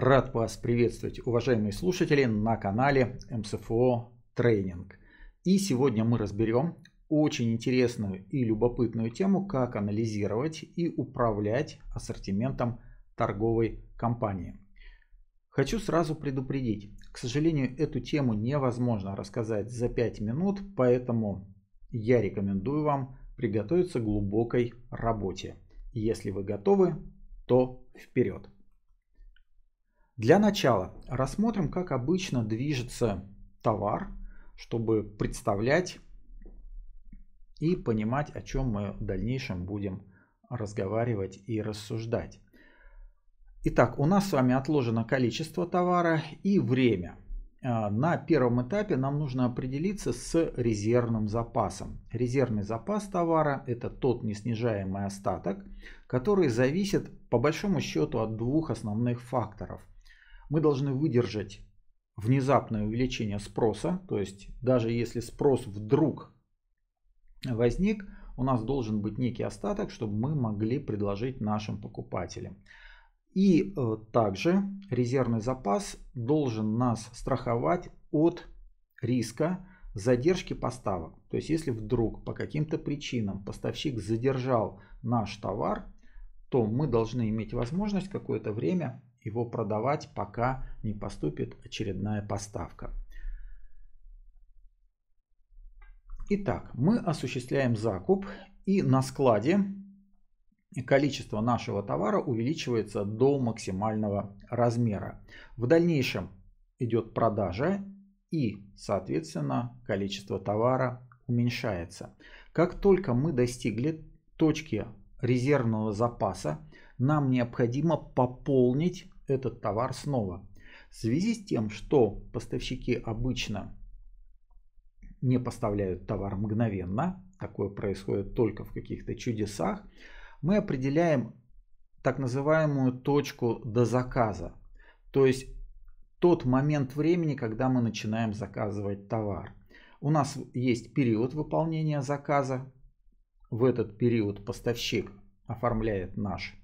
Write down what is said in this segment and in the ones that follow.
Рад вас приветствовать, уважаемые слушатели, на канале МСФО Тренинг. И сегодня мы разберем очень интересную и любопытную тему, как анализировать и управлять ассортиментом торговой компании. Хочу сразу предупредить, к сожалению, эту тему невозможно рассказать за 5 минут, поэтому я рекомендую вам приготовиться к глубокой работе. Если вы готовы, то вперед! Для начала рассмотрим, как обычно движется товар, чтобы представлять и понимать, о чем мы в дальнейшем будем разговаривать и рассуждать. Итак, у нас с вами отложено количество товара и время. А, на первом этапе нам нужно определиться с резервным запасом. Резервный запас товара – это тот неснижаемый остаток, который зависит по большому счету от двух основных факторов мы должны выдержать внезапное увеличение спроса. То есть даже если спрос вдруг возник, у нас должен быть некий остаток, чтобы мы могли предложить нашим покупателям. И э, также резервный запас должен нас страховать от риска задержки поставок. То есть если вдруг по каким-то причинам поставщик задержал наш товар, то мы должны иметь возможность какое-то время его продавать, пока не поступит очередная поставка. Итак, мы осуществляем закуп и на складе количество нашего товара увеличивается до максимального размера. В дальнейшем идет продажа и, соответственно, количество товара уменьшается. Как только мы достигли точки резервного запаса, нам необходимо пополнить этот товар снова. В связи с тем, что поставщики обычно не поставляют товар мгновенно, такое происходит только в каких-то чудесах, мы определяем так называемую точку до заказа. То есть тот момент времени, когда мы начинаем заказывать товар. У нас есть период выполнения заказа. В этот период поставщик оформляет наш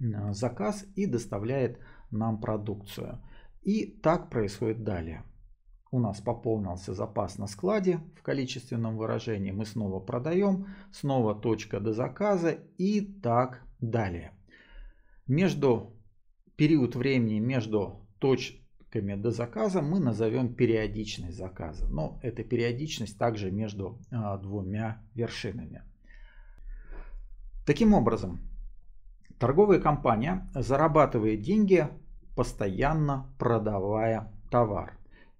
Э, заказ и доставляет нам продукцию. И так происходит далее. У нас пополнился запас на складе в количественном выражении. Мы снова продаем, снова точка до заказа и так далее. Между период времени между точками до заказа мы назовем периодичность заказа. Но эта периодичность также между э, двумя вершинами. Таким образом, Торговая компания зарабатывает деньги, постоянно продавая товар.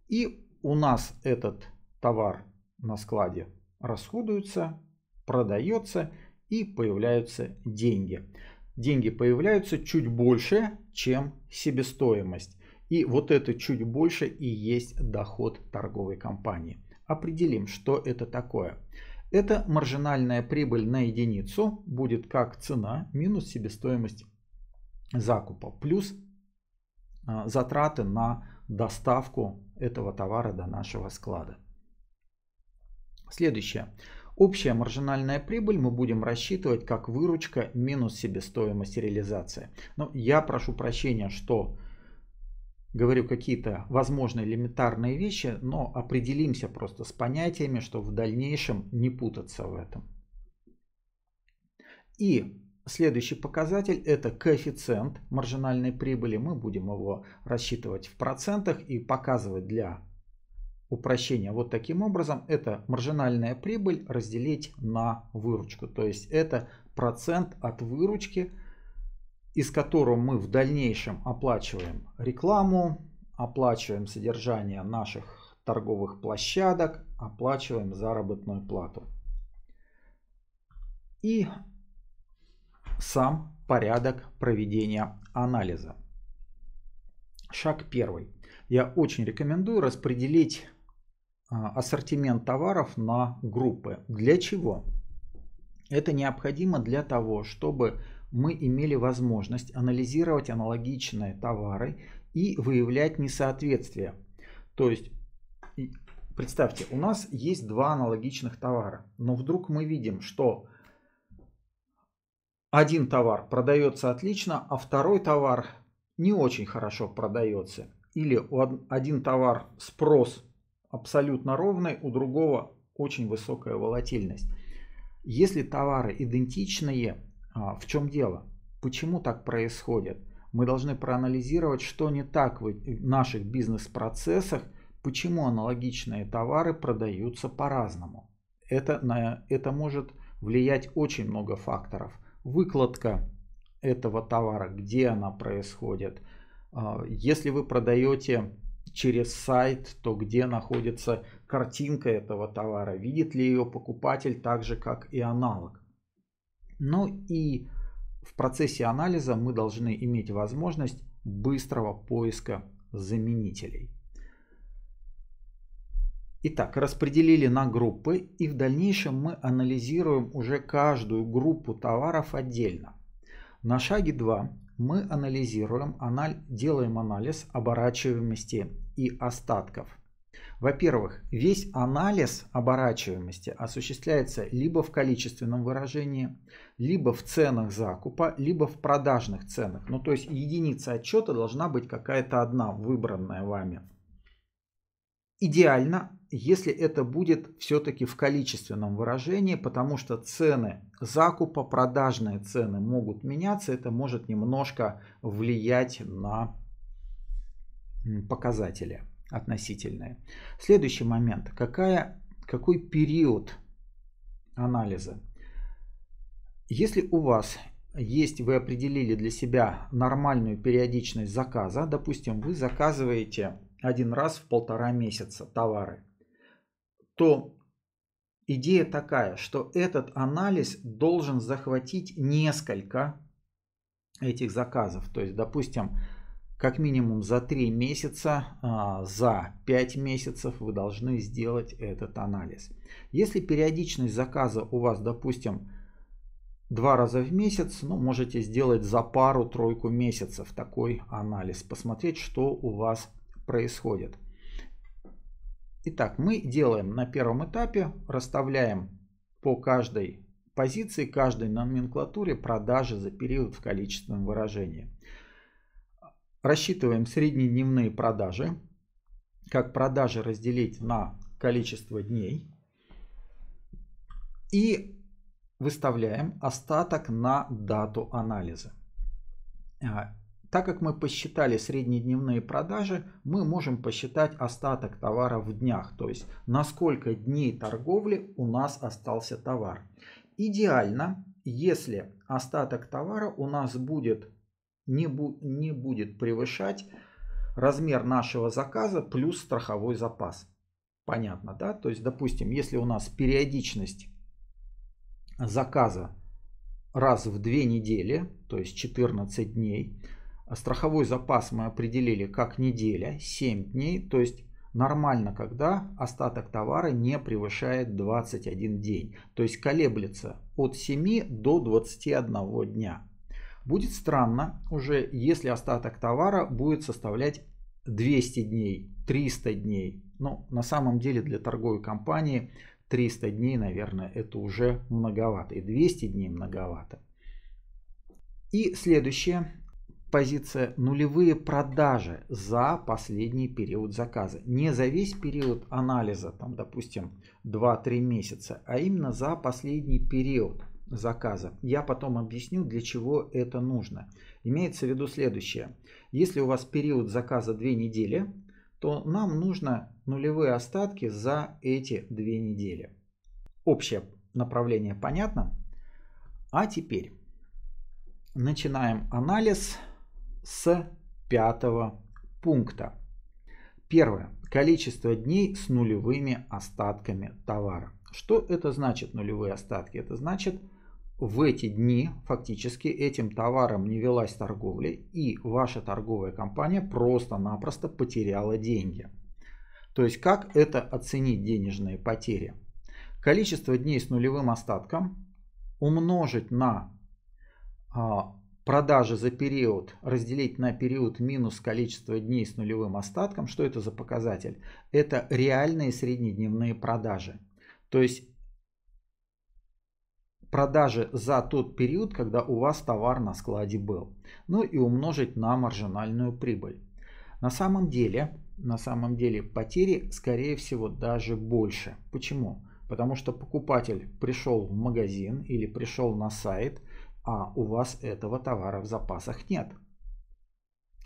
И у нас этот товар на складе расходуется, продается и появляются деньги. Деньги появляются чуть больше, чем себестоимость. И вот это чуть больше и есть доход торговой компании. Определим, что это такое это маржинальная прибыль на единицу будет как цена минус себестоимость закупа, плюс а, затраты на доставку этого товара до нашего склада. Следующее. Общая маржинальная прибыль мы будем рассчитывать как выручка минус себестоимость реализации. Но ну, я прошу прощения, что говорю какие-то возможные элементарные вещи, но определимся просто с понятиями, чтобы в дальнейшем не путаться в этом. И следующий показатель это коэффициент маржинальной прибыли. Мы будем его рассчитывать в процентах и показывать для упрощения вот таким образом. Это маржинальная прибыль разделить на выручку. То есть это процент от выручки – из которого мы в дальнейшем оплачиваем рекламу, оплачиваем содержание наших торговых площадок, оплачиваем заработную плату. И сам порядок проведения анализа. Шаг первый. Я очень рекомендую распределить а, ассортимент товаров на группы. Для чего? Это необходимо для того, чтобы мы имели возможность анализировать аналогичные товары и выявлять несоответствия. То есть, представьте, у нас есть два аналогичных товара, но вдруг мы видим, что один товар продается отлично, а второй товар не очень хорошо продается. Или у один товар спрос абсолютно ровный, у другого очень высокая волатильность. Если товары идентичные, а, в чем дело? Почему так происходит? Мы должны проанализировать, что не так в наших бизнес-процессах, почему аналогичные товары продаются по-разному. Это, на, это может влиять очень много факторов. Выкладка этого товара, где она происходит. А, если вы продаете через сайт, то где находится картинка этого товара, видит ли ее покупатель так же, как и аналог. Ну и в процессе анализа мы должны иметь возможность быстрого поиска заменителей. Итак, распределили на группы и в дальнейшем мы анализируем уже каждую группу товаров отдельно. На шаге 2 мы анализируем, аналь, делаем анализ оборачиваемости и остатков. Во-первых, весь анализ оборачиваемости осуществляется либо в количественном выражении, либо в ценах закупа, либо в продажных ценах. Ну, то есть единица отчета должна быть какая-то одна, выбранная вами. Идеально, если это будет все-таки в количественном выражении, потому что цены закупа, продажные цены могут меняться, это может немножко влиять на показатели относительное. Следующий момент. Какая, какой период анализа? Если у вас есть, вы определили для себя нормальную периодичность заказа, допустим, вы заказываете один раз в полтора месяца товары, то идея такая, что этот анализ должен захватить несколько этих заказов. То есть, допустим, как минимум за 3 месяца, а, за 5 месяцев вы должны сделать этот анализ. Если периодичность заказа у вас, допустим, два раза в месяц, ну, можете сделать за пару-тройку месяцев такой анализ, посмотреть, что у вас происходит. Итак, мы делаем на первом этапе, расставляем по каждой позиции, каждой номенклатуре продажи за период в количественном выражении. Рассчитываем среднедневные продажи. Как продажи разделить на количество дней. И выставляем остаток на дату анализа. А, так как мы посчитали среднедневные продажи, мы можем посчитать остаток товара в днях, то есть на сколько дней торговли у нас остался товар. Идеально, если остаток товара у нас будет не, бу- не будет превышать размер нашего заказа плюс страховой запас. Понятно, да? То есть, допустим, если у нас периодичность заказа раз в две недели, то есть 14 дней, а страховой запас мы определили как неделя, 7 дней, то есть нормально, когда остаток товара не превышает 21 день, то есть колеблется от 7 до 21 дня. Будет странно уже, если остаток товара будет составлять 200 дней, 300 дней. Но на самом деле для торговой компании 300 дней, наверное, это уже многовато. И 200 дней многовато. И следующее. Позиция нулевые продажи за последний период заказа. Не за весь период анализа, там, допустим, 2-3 месяца, а именно за последний период заказа. Я потом объясню, для чего это нужно. Имеется в виду следующее. Если у вас период заказа 2 недели, то нам нужно нулевые остатки за эти 2 недели. Общее направление понятно? А теперь начинаем анализ с пятого пункта. Первое. Количество дней с нулевыми остатками товара. Что это значит нулевые остатки? Это значит в эти дни фактически этим товаром не велась торговля, и ваша торговая компания просто-напросто потеряла деньги. То есть как это оценить денежные потери? Количество дней с нулевым остатком умножить на а, продажи за период, разделить на период минус количество дней с нулевым остатком. Что это за показатель? Это реальные среднедневные продажи. То есть продажи за тот период, когда у вас товар на складе был. Ну и умножить на маржинальную прибыль. На самом деле, на самом деле потери, скорее всего, даже больше. Почему? Потому что покупатель пришел в магазин или пришел на сайт, а у вас этого товара в запасах нет.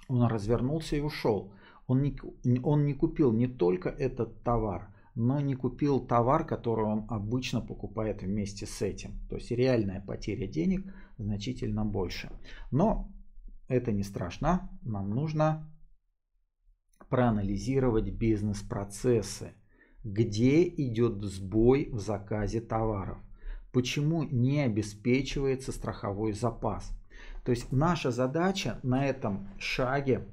Он развернулся и ушел. Он не, он не купил не только этот товар – но не купил товар, который он обычно покупает вместе с этим. То есть реальная потеря денег значительно больше. Но это не страшно. Нам нужно проанализировать бизнес-процессы. Где идет сбой в заказе товаров? Почему не обеспечивается страховой запас? То есть наша задача на этом шаге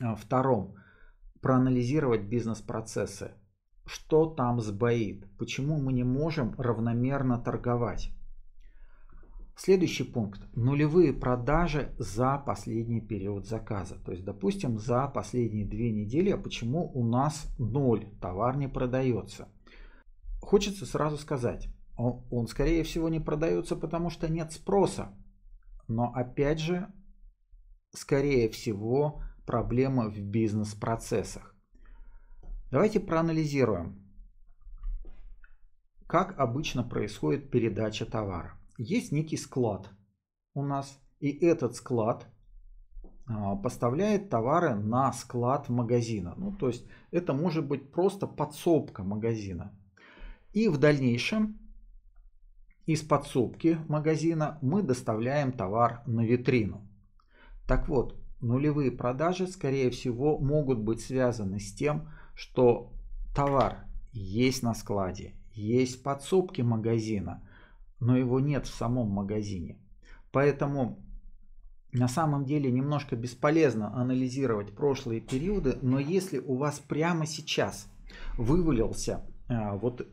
а, втором проанализировать бизнес-процессы, что там сбоит, почему мы не можем равномерно торговать. Следующий пункт. Нулевые продажи за последний период заказа. То есть, допустим, за последние две недели, а почему у нас ноль, товар не продается. Хочется сразу сказать, он, скорее всего не продается, потому что нет спроса. Но опять же, скорее всего, проблема в бизнес-процессах. Давайте проанализируем, как обычно происходит передача товара. Есть некий склад у нас, и этот склад а, поставляет товары на склад магазина. Ну, то есть это может быть просто подсобка магазина. И в дальнейшем из подсобки магазина мы доставляем товар на витрину. Так вот, нулевые продажи, скорее всего, могут быть связаны с тем, что что товар есть на складе, есть подсобки магазина, но его нет в самом магазине. Поэтому на самом деле немножко бесполезно анализировать прошлые периоды, но если у вас прямо сейчас вывалился э, вот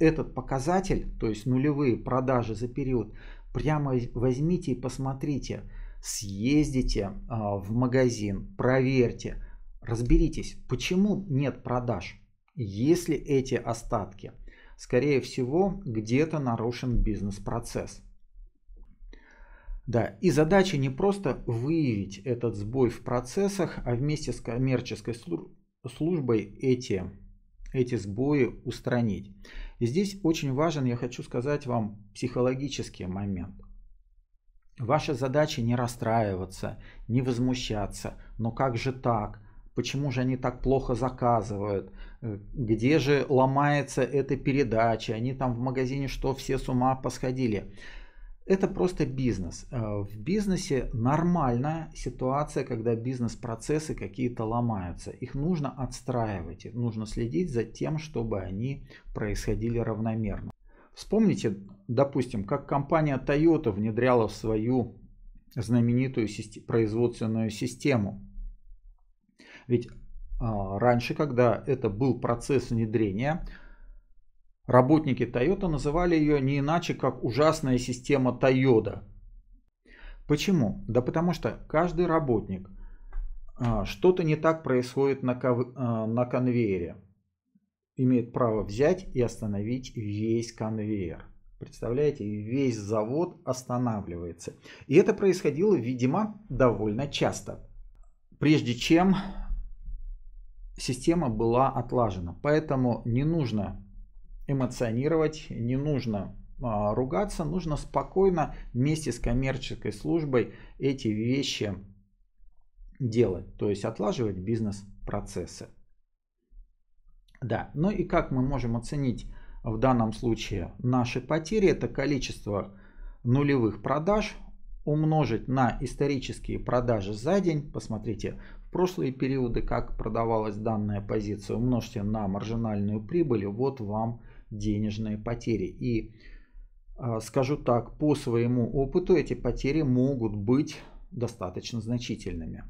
этот показатель, то есть нулевые продажи за период, прямо возьмите и посмотрите, съездите э, в магазин, проверьте, Разберитесь, почему нет продаж, если эти остатки? Скорее всего, где-то нарушен бизнес-процесс. Да, и задача не просто выявить этот сбой в процессах, а вместе с коммерческой службой эти, эти сбои устранить. И здесь очень важен, я хочу сказать вам, психологический момент. Ваша задача не расстраиваться, не возмущаться. Но как же так? почему же они так плохо заказывают, э, где же ломается эта передача, они там в магазине что, все с ума посходили. Это просто бизнес. Э, в бизнесе нормальная ситуация, когда бизнес-процессы какие-то ломаются. Их нужно отстраивать, нужно следить за тем, чтобы они происходили равномерно. Вспомните, допустим, как компания Toyota внедряла в свою знаменитую производственную систему ведь а, раньше, когда это был процесс внедрения, работники Toyota называли ее не иначе, как ужасная система Toyota. Почему? Да потому что каждый работник а, что-то не так происходит на, ков... А, на конвейере. Имеет право взять и остановить весь конвейер. Представляете, весь завод останавливается. И это происходило, видимо, довольно часто. Прежде чем система была отлажена. Поэтому не нужно эмоционировать, не нужно а, ругаться, нужно спокойно вместе с коммерческой службой эти вещи делать, то есть отлаживать бизнес-процессы. Да, ну и как мы можем оценить в данном случае наши потери, это количество нулевых продаж умножить на исторические продажи за день, посмотрите, в прошлые периоды, как продавалась данная позиция, умножьте на маржинальную прибыль, вот вам денежные потери. И а, скажу так, по своему опыту эти потери могут быть достаточно значительными.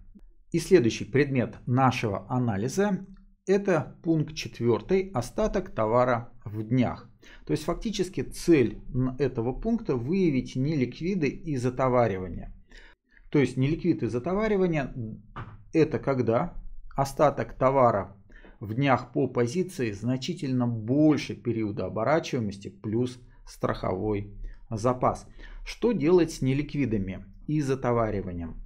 И следующий предмет нашего анализа – это пункт четвертый – остаток товара в днях. То есть фактически цель этого пункта выявить неликвиды и затоваривания. То есть неликвиды и затоваривание это когда остаток товара в днях по позиции значительно больше периода оборачиваемости плюс страховой запас. Что делать с неликвидами и затовариванием?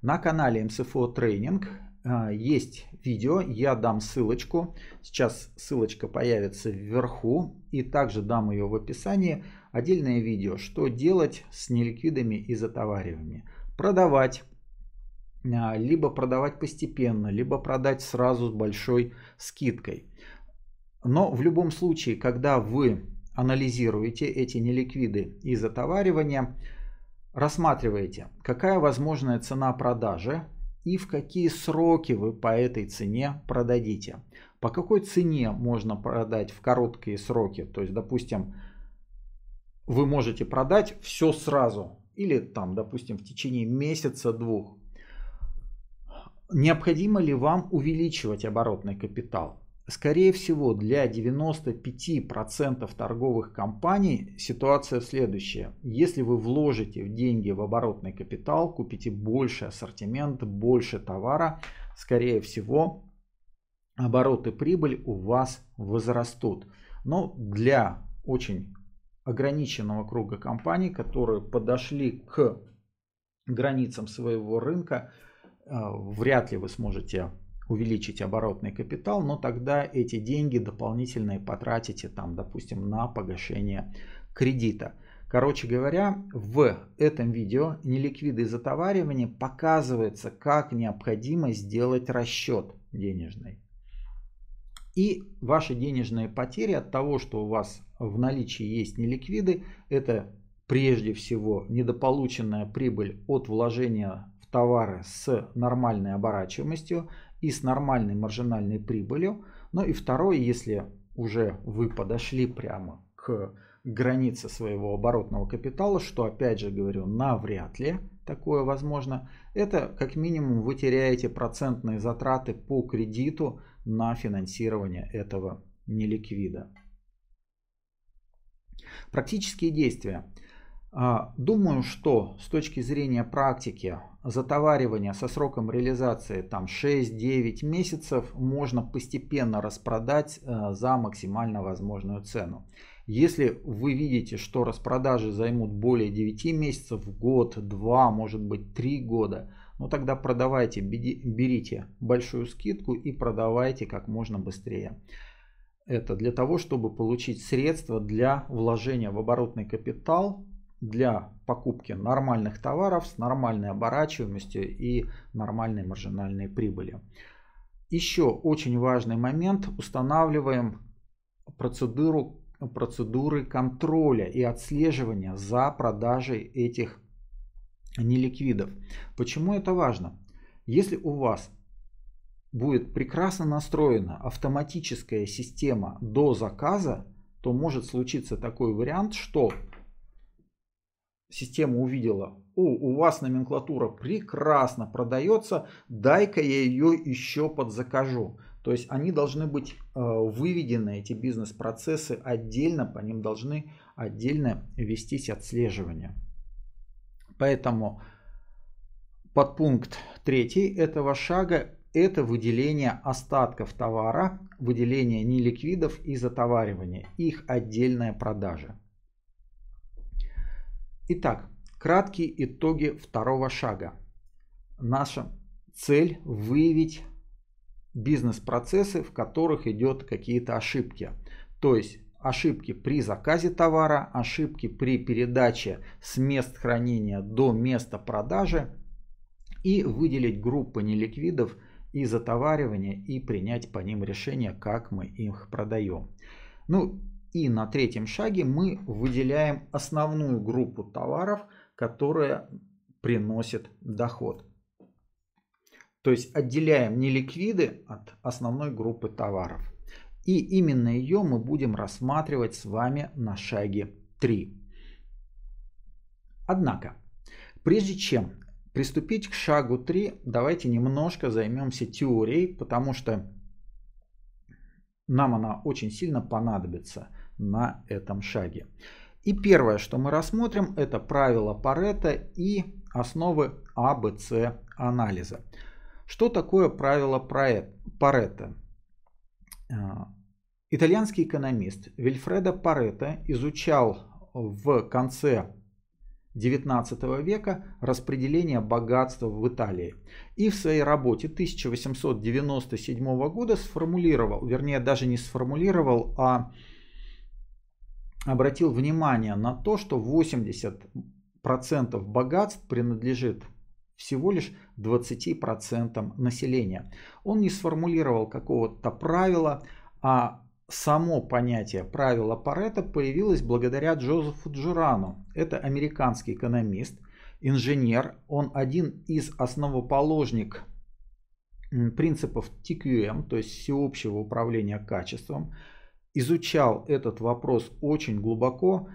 На канале МСФО Тренинг а, есть видео, я дам ссылочку. Сейчас ссылочка появится вверху и также дам ее в описании. Отдельное видео, что делать с неликвидами и затовариваниями. Продавать, а, либо продавать постепенно, либо продать сразу с большой скидкой. Но в любом случае, когда вы анализируете эти неликвиды и затоваривания, рассматриваете, какая возможная цена продажи – и в какие сроки вы по этой цене продадите. По какой цене можно продать в короткие сроки? То есть, допустим, вы можете продать все сразу или там, допустим, в течение месяца-двух. Необходимо ли вам увеличивать оборотный капитал? Скорее всего, для 95% торговых компаний ситуация следующая. Если вы вложите деньги в оборотный капитал, купите больше ассортимент, больше товара, скорее всего, обороты, прибыль у вас возрастут. Но для очень ограниченного круга компаний, которые подошли к границам своего рынка, э, вряд ли вы сможете увеличить оборотный капитал, но тогда эти деньги дополнительные потратите, там, допустим, на погашение кредита. Короче говоря, в этом видео неликвиды затоваривания показывается, как необходимо сделать расчет денежный. И ваши денежные потери от того, что у вас в наличии есть неликвиды, это прежде всего недополученная прибыль от вложения в товары с нормальной оборачиваемостью и с нормальной маржинальной прибылью. Ну и второе, если уже вы подошли прямо к границе своего оборотного капитала, что опять же говорю, навряд ли такое возможно, это как минимум вы теряете процентные затраты по кредиту на финансирование этого неликвида. Практические действия. А, думаю, что с точки зрения практики затоваривания со сроком реализации там 6-9 месяцев можно постепенно распродать э, за максимально возможную цену. Если вы видите, что распродажи займут более 9 месяцев, год, 2, может быть 3 года, ну тогда продавайте, берите большую скидку и продавайте как можно быстрее. Это для того, чтобы получить средства для вложения в оборотный капитал для покупки нормальных товаров с нормальной оборачиваемостью и нормальной маржинальной прибыли. Еще очень важный момент. Устанавливаем процедуру, процедуры контроля и отслеживания за продажей этих неликвидов. Почему это важно? Если у вас будет прекрасно настроена автоматическая система до заказа, то может случиться такой вариант, что Система увидела, о, у вас номенклатура прекрасно продается, дай-ка я ее еще подзакажу. То есть они должны быть э, выведены, эти бизнес-процессы отдельно, по ним должны отдельно вестись отслеживание. Поэтому подпункт третий этого шага – это выделение остатков товара, выделение неликвидов и затоваривание, их отдельная продажа. Итак, краткие итоги второго шага. Наша цель выявить бизнес-процессы, в которых идет какие-то ошибки. То есть ошибки при заказе товара, ошибки при передаче с мест хранения до места продажи и выделить группы неликвидов и затоваривания и принять по ним решение, как мы их продаем. Ну, и на третьем шаге мы выделяем основную группу товаров, которая приносит доход. То есть отделяем неликвиды от основной группы товаров. И именно ее мы будем рассматривать с вами на шаге 3. Однако, прежде чем приступить к шагу 3, давайте немножко займемся теорией, потому что нам она очень сильно понадобится – на этом шаге. И первое, что мы рассмотрим, это правило Парета и основы АБЦ анализа. Что такое правило Парета? А, итальянский экономист Вильфредо Парета изучал в конце 19 века распределение богатства в Италии. И в своей работе 1897 года сформулировал, вернее даже не сформулировал, а обратил внимание на то, что 80% богатств принадлежит всего лишь 20% населения. Он не сформулировал какого-то правила, а само понятие правила Паретта появилось благодаря Джозефу Джурану. Это американский экономист, инженер, он один из основоположник принципов TQM, то есть всеобщего управления качеством, изучал этот вопрос очень глубоко,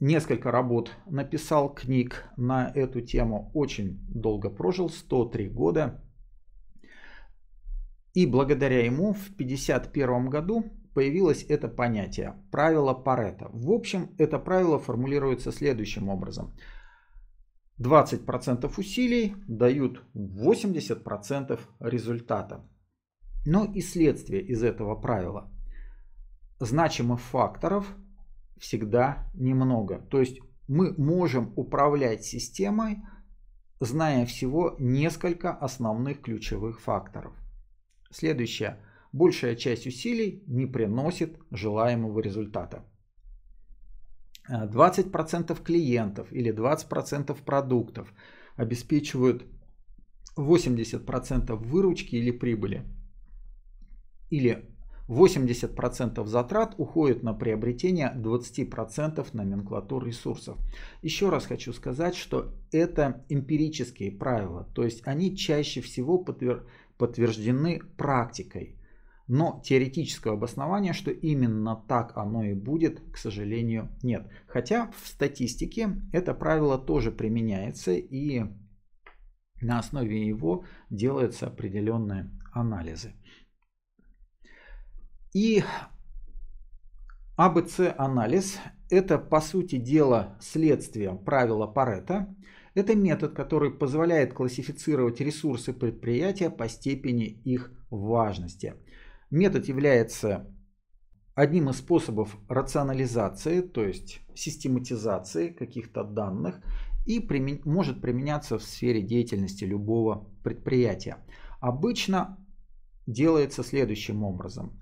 несколько работ написал, книг на эту тему, очень долго прожил, 103 года. И благодаря ему в 1951 году появилось это понятие – правило Парета. В общем, это правило формулируется следующим образом. 20% усилий дают 80% результата. Но и следствие из этого правила – значимых факторов всегда немного. То есть мы можем управлять системой, зная всего несколько основных ключевых факторов. Следующее. Большая часть усилий не приносит желаемого результата. 20% э, клиентов или 20% продуктов обеспечивают 80% выручки или прибыли. Или 80% затрат уходит на приобретение 20% номенклатур ресурсов. Еще раз хочу сказать, что это эмпирические правила, то есть они чаще всего подтвер... подтверждены практикой. Но теоретического обоснования, что именно так оно и будет, к сожалению, нет. Хотя в статистике это правило тоже применяется и на основе его делаются определенные анализы. И АБЦ-анализ – это, по сути дела, следствие правила Парета. Это метод, который позволяет классифицировать ресурсы предприятия по степени их важности. Метод является одним из способов рационализации, то есть систематизации каких-то данных и примен... может применяться в сфере деятельности любого предприятия. Обычно делается следующим образом.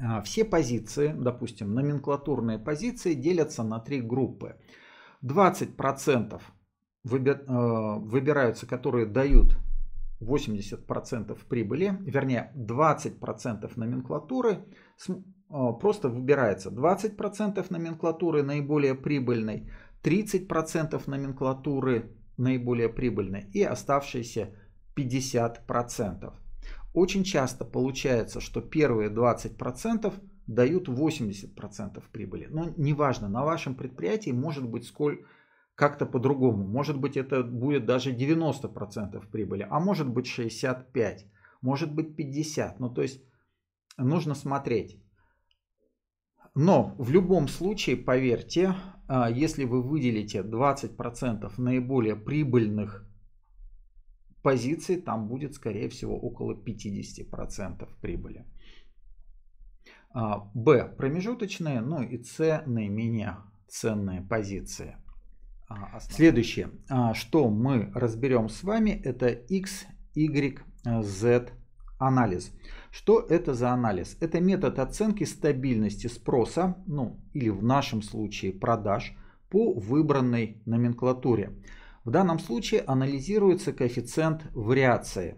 А, все позиции, допустим, номенклатурные позиции делятся на три группы. 20% э, выбираются, которые дают 80% прибыли, вернее 20% номенклатуры, э, просто выбирается 20% номенклатуры наиболее прибыльной, 30% номенклатуры наиболее прибыльной и оставшиеся 50%. Очень часто получается, что первые 20% дают 80% прибыли. Но неважно, на вашем предприятии может быть сколь как-то по-другому. Может быть это будет даже 90% прибыли, а может быть 65, может быть 50. Ну то есть нужно смотреть. Но в любом случае, поверьте, а, если вы выделите 20% наиболее прибыльных позиций там будет, скорее всего, около 50% прибыли. А, б. Промежуточные, ну и С. Наименее ценные позиции. А, основные. Следующее, а, что мы разберем с вами, это X, Y, Z анализ. Что это за анализ? Это метод оценки стабильности спроса, ну или в нашем случае продаж, по выбранной номенклатуре. В данном случае анализируется коэффициент вариации.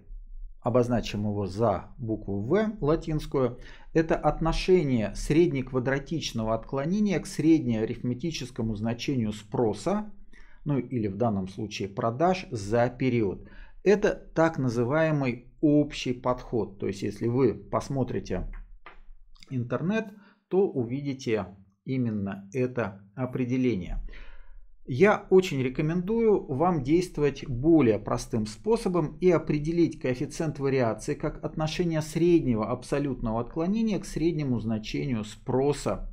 Обозначим его за букву В латинскую. Это отношение среднеквадратичного отклонения к среднеарифметическому значению спроса, ну или в данном случае продаж за период. Это так называемый общий подход. То есть если вы посмотрите интернет, то увидите именно это определение я очень рекомендую вам действовать более простым способом и определить коэффициент вариации как отношение среднего абсолютного отклонения к среднему значению спроса,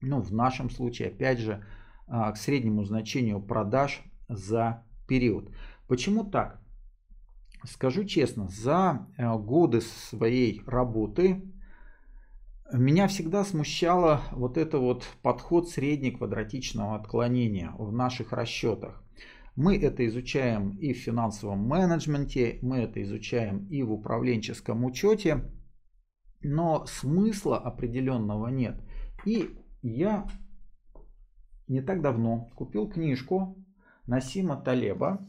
ну в нашем случае опять же а, к среднему значению продаж за период. Почему так? Скажу честно, за э, годы своей работы меня всегда смущало вот это вот подход среднеквадратичного отклонения в наших расчетах. Мы это изучаем и в финансовом менеджменте, мы это изучаем и в управленческом учете, но смысла определенного нет. И я не так давно купил книжку Насима Талеба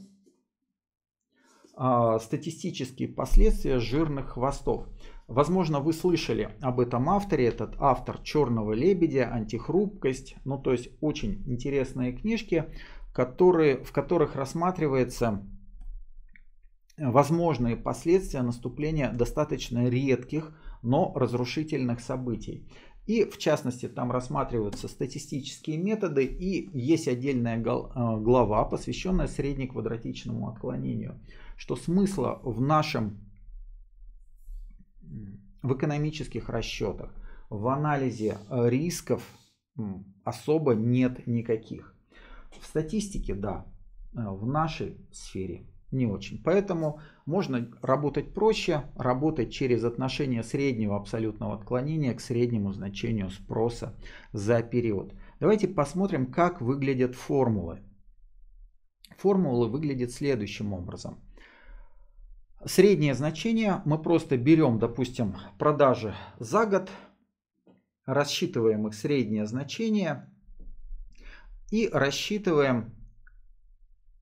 а, «Статистические последствия жирных хвостов». Возможно, вы слышали об этом авторе. Этот автор «Черного лебедя», «Антихрупкость». Ну, то есть, очень интересные книжки, которые, в которых рассматривается возможные последствия наступления достаточно редких, но разрушительных событий. И в частности там рассматриваются статистические методы и есть отдельная э, глава, посвященная среднеквадратичному отклонению. Что смысла в нашем в экономических расчетах, в анализе э, рисков особо нет никаких. В статистике, да, э, в нашей сфере не очень. Поэтому можно работать проще, работать через отношение среднего абсолютного отклонения к среднему значению спроса за период. Давайте посмотрим, как выглядят формулы. формулы выглядят следующим образом. Среднее значение мы просто берем, допустим, продажи за год, рассчитываем их среднее значение и рассчитываем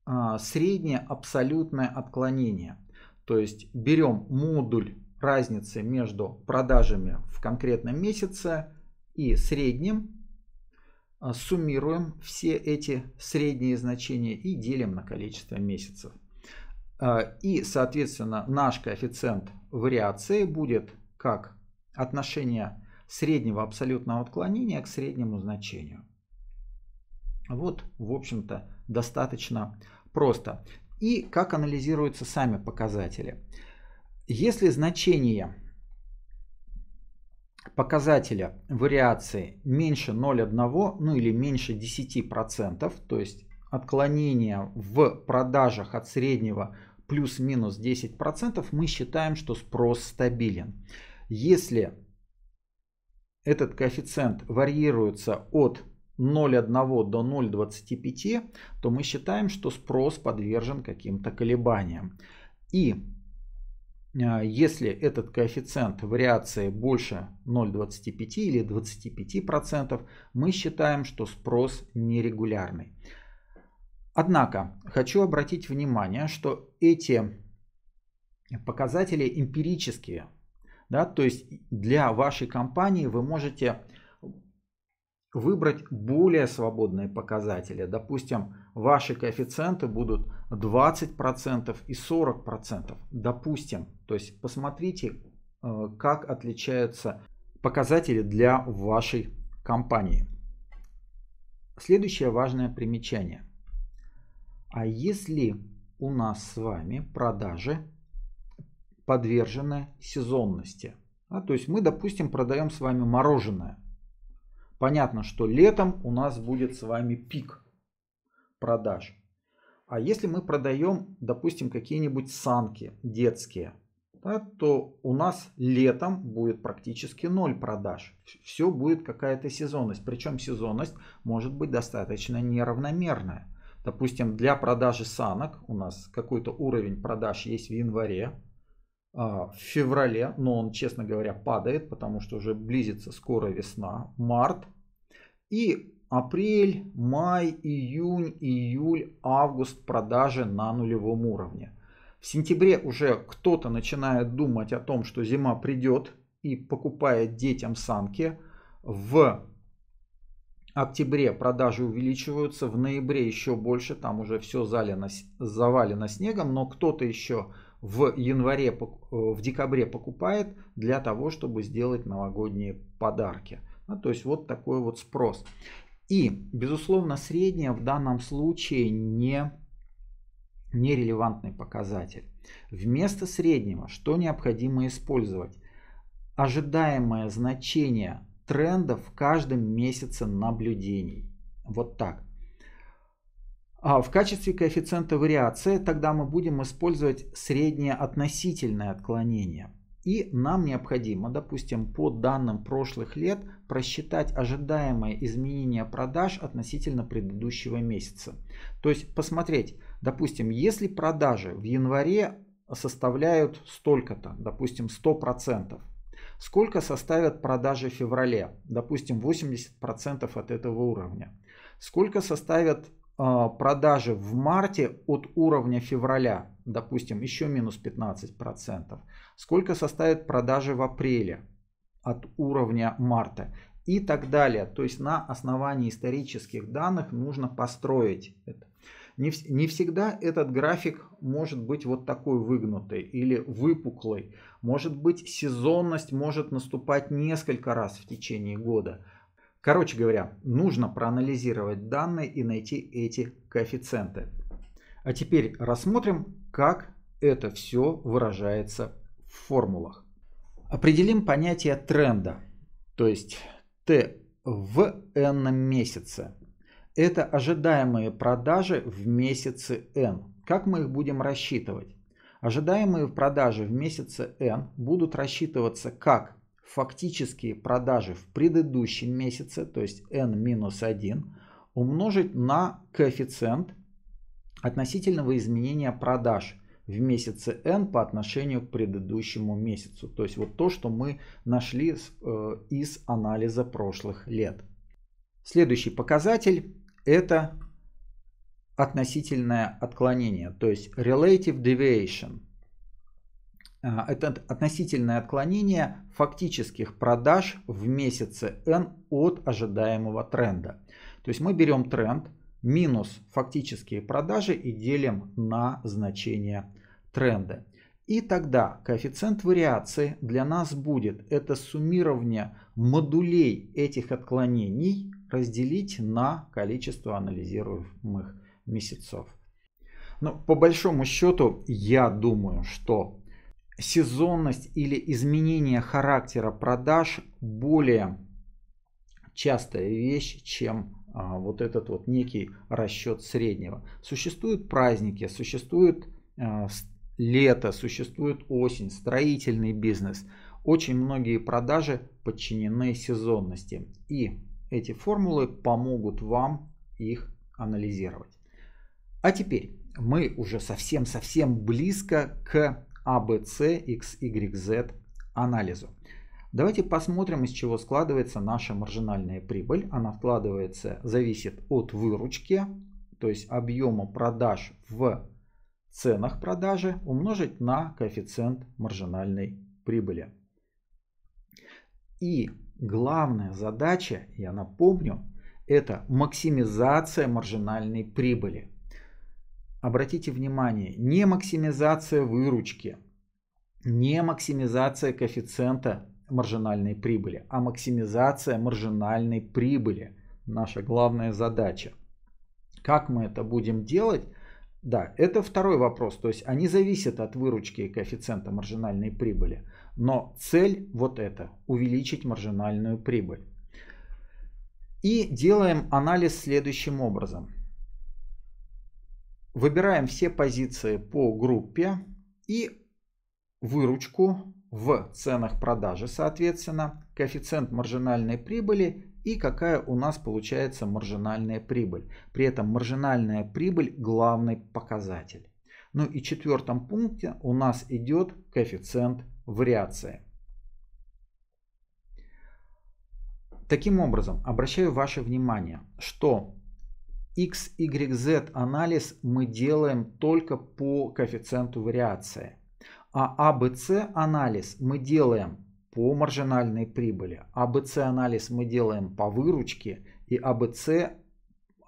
а, среднее абсолютное отклонение. То есть берем модуль разницы между продажами в конкретном месяце и средним, а, суммируем все эти средние значения и делим на количество месяцев. Э, и, соответственно, наш коэффициент вариации будет как отношение среднего абсолютного отклонения к среднему значению. Вот, в общем-то, достаточно просто. И как анализируются сами показатели. Если значение показателя вариации меньше 0,1, ну или меньше 10%, то есть отклонения в продажах от среднего плюс-минус 10%, мы считаем, что спрос стабилен. Если этот коэффициент варьируется от 0,1 до 0,25, то мы считаем, что спрос подвержен каким-то колебаниям. И а, если этот коэффициент вариации больше 0,25 или 25%, мы считаем, что спрос нерегулярный. Однако хочу обратить внимание, что эти показатели эмпирические. Да? То есть для вашей компании вы можете выбрать более свободные показатели. Допустим, ваши коэффициенты будут 20% и 40%. Допустим, то есть посмотрите, э, как отличаются показатели для вашей компании. Следующее важное примечание. А если у нас с вами продажи подвержены сезонности, да, то есть мы, допустим, продаем с вами мороженое. Понятно, что летом у нас будет с вами пик продаж. А если мы продаем, допустим, какие-нибудь санки детские, да, то у нас летом будет практически ноль продаж. Все будет какая-то сезонность. Причем сезонность может быть достаточно неравномерная. Допустим, для продажи санок у нас какой-то уровень продаж есть в январе, а, в феврале, но он, честно говоря, падает, потому что уже близится скоро весна, март. И апрель, май, июнь, июль, август продажи на нулевом уровне. В сентябре уже кто-то начинает думать о том, что зима придет и покупает детям санки. В октябре продажи увеличиваются, в ноябре еще больше, там уже все залено, завалено снегом, но кто-то еще в январе, э, в декабре покупает для того, чтобы сделать новогодние подарки. Ну, то есть вот такой вот спрос. И, безусловно, средняя в данном случае не нерелевантный показатель. Вместо среднего что необходимо использовать? Ожидаемое значение трендов в каждом месяце наблюдений. Вот так. А в качестве коэффициента вариации тогда мы будем использовать среднее относительное отклонение. И нам необходимо, допустим, по данным прошлых лет просчитать ожидаемое изменение продаж относительно предыдущего месяца. То есть посмотреть, допустим, если продажи в январе составляют столько-то, допустим, 100%, Сколько составят продажи в феврале? Допустим, 80% от этого уровня. Сколько составят э, продажи в марте от уровня февраля? Допустим, еще минус 15%. Сколько составят продажи в апреле от уровня марта? И так далее. То есть на основании исторических данных нужно построить это. Не, не всегда этот график может быть вот такой выгнутый или выпуклый. Может быть сезонность может наступать несколько раз в течение года. Короче говоря, нужно проанализировать данные и найти эти коэффициенты. А теперь рассмотрим, как это все выражается в формулах. Определим понятие тренда, то есть Т в n месяце. Это ожидаемые продажи в месяце N. Как мы их будем рассчитывать? Ожидаемые продажи в месяце N будут рассчитываться как фактические продажи в предыдущем месяце, то есть N-1, умножить на коэффициент относительного изменения продаж в месяце N по отношению к предыдущему месяцу. То есть вот то, что мы нашли э, из анализа прошлых лет. Следующий показатель это относительное отклонение, то есть relative deviation. А, это относительное отклонение фактических продаж в месяце N от ожидаемого тренда. То есть мы берем тренд минус фактические продажи и делим на значение тренда. И тогда коэффициент вариации для нас будет это суммирование модулей этих отклонений разделить на количество анализируемых месяцев. Но ну, по большому счету я думаю, что сезонность или изменение характера продаж более частая вещь, чем а, вот этот вот некий расчет среднего. Существуют праздники, существует а, лето, существует осень, строительный бизнес. Очень многие продажи подчинены сезонности. И эти формулы помогут вам их анализировать. А теперь мы уже совсем-совсем близко к ABC, а XYZ анализу. Давайте посмотрим, из чего складывается наша маржинальная прибыль. Она вкладывается, зависит от выручки, то есть объема продаж в ценах продажи, умножить на коэффициент маржинальной прибыли. И главная задача, я напомню, это максимизация маржинальной прибыли. Обратите внимание, не максимизация выручки, не максимизация коэффициента маржинальной прибыли, а максимизация маржинальной прибыли – наша главная задача. Как мы это будем делать? Да, это второй вопрос. То есть они зависят от выручки и коэффициента маржинальной прибыли. Но цель вот эта – увеличить маржинальную прибыль. И делаем анализ следующим образом. Выбираем все позиции по группе и выручку в ценах продажи, соответственно, коэффициент маржинальной прибыли и какая у нас получается маржинальная прибыль. При этом маржинальная прибыль – главный показатель. Ну и четвертом пункте у нас идет коэффициент вариация. Таким образом, обращаю ваше внимание, что x y z анализ мы делаем только по коэффициенту вариации, а ABC а анализ мы делаем по маржинальной прибыли, ABC а анализ мы делаем по выручке и ABC а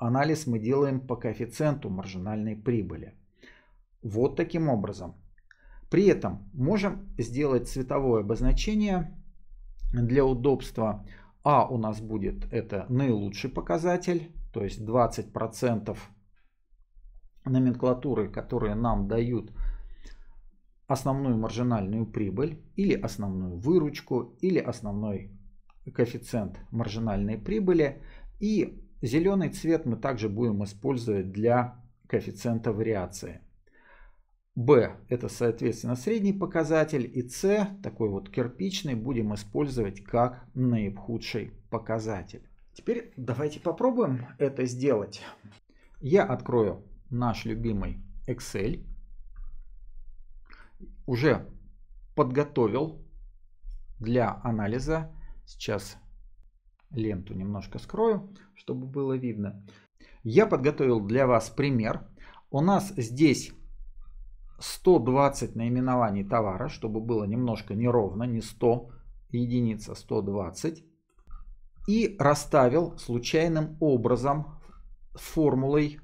анализ мы делаем по коэффициенту маржинальной прибыли. Вот таким образом при этом можем сделать цветовое обозначение для удобства. А у нас будет это наилучший показатель, то есть 20% номенклатуры, которые нам дают основную маржинальную прибыль или основную выручку или основной коэффициент маржинальной прибыли. И зеленый цвет мы также будем использовать для коэффициента вариации. B – это, соответственно, средний показатель, и C, такой вот кирпичный, будем использовать как наихудший показатель. Теперь давайте попробуем это сделать. Я открою наш любимый Excel. Уже подготовил для анализа. Сейчас ленту немножко скрою, чтобы было видно. Я подготовил для вас пример. У нас здесь 120 наименований товара, чтобы было немножко неровно, не 100 единиц, а 120. И расставил случайным образом формулой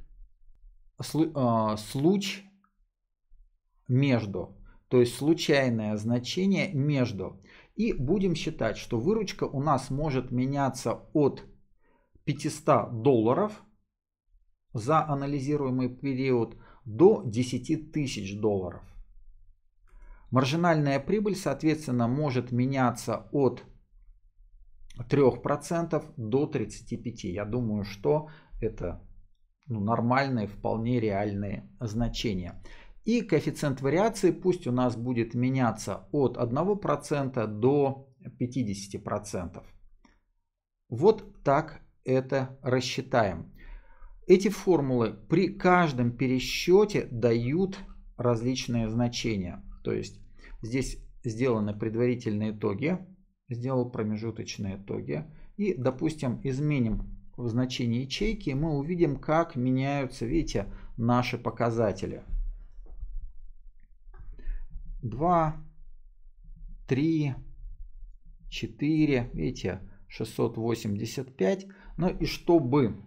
э, случ между. То есть случайное значение между. И будем считать, что выручка у нас может меняться от 500 долларов за анализируемый период до 10 тысяч долларов. Маржинальная прибыль, соответственно, может меняться от 3% до 35%. Я думаю, что это ну, нормальные, вполне реальные значения. И коэффициент вариации пусть у нас будет меняться от 1% до 50%. Вот так это рассчитаем. Эти формулы при каждом пересчете дают различные значения. То есть здесь сделаны предварительные итоги, сделал промежуточные итоги. И, допустим, изменим в значении ячейки, и мы увидим, как меняются, видите, наши показатели. 2, 3, 4, видите, 685. Ну и чтобы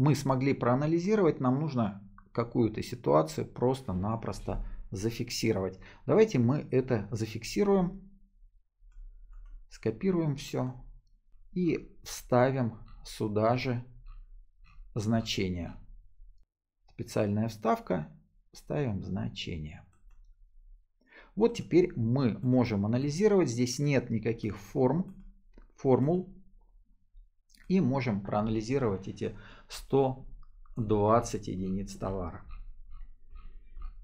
мы смогли проанализировать, нам нужно какую-то ситуацию просто-напросто зафиксировать. Давайте мы это зафиксируем, скопируем все и вставим сюда же значение. Специальная вставка, ставим значение. Вот теперь мы можем анализировать. Здесь нет никаких форм, формул и можем проанализировать эти 120 единиц товара.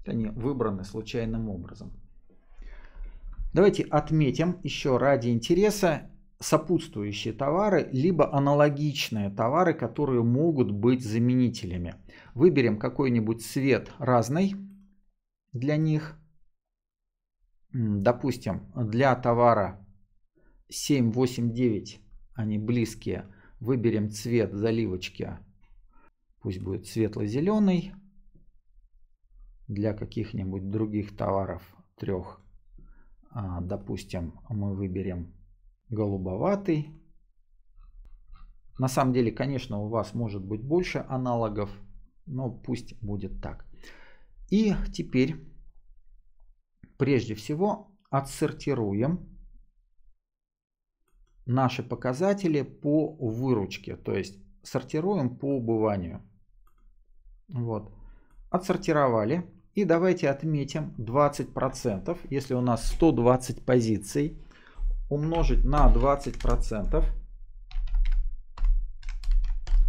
Они выбраны случайным образом. Давайте отметим еще ради интереса сопутствующие товары, либо аналогичные товары, которые могут быть заменителями. Выберем какой-нибудь цвет разный для них. Допустим, для товара 7, 8, 9 они близкие – Выберем цвет заливочки. Пусть будет светло-зеленый. Для каких-нибудь других товаров трех, а, допустим, мы выберем голубоватый. На самом деле, конечно, у вас может быть больше аналогов, но пусть будет так. И теперь, прежде всего, отсортируем наши показатели по выручке, то есть сортируем по убыванию. Вот. Отсортировали. И давайте отметим 20%, если у нас 120 позиций, умножить на 20%,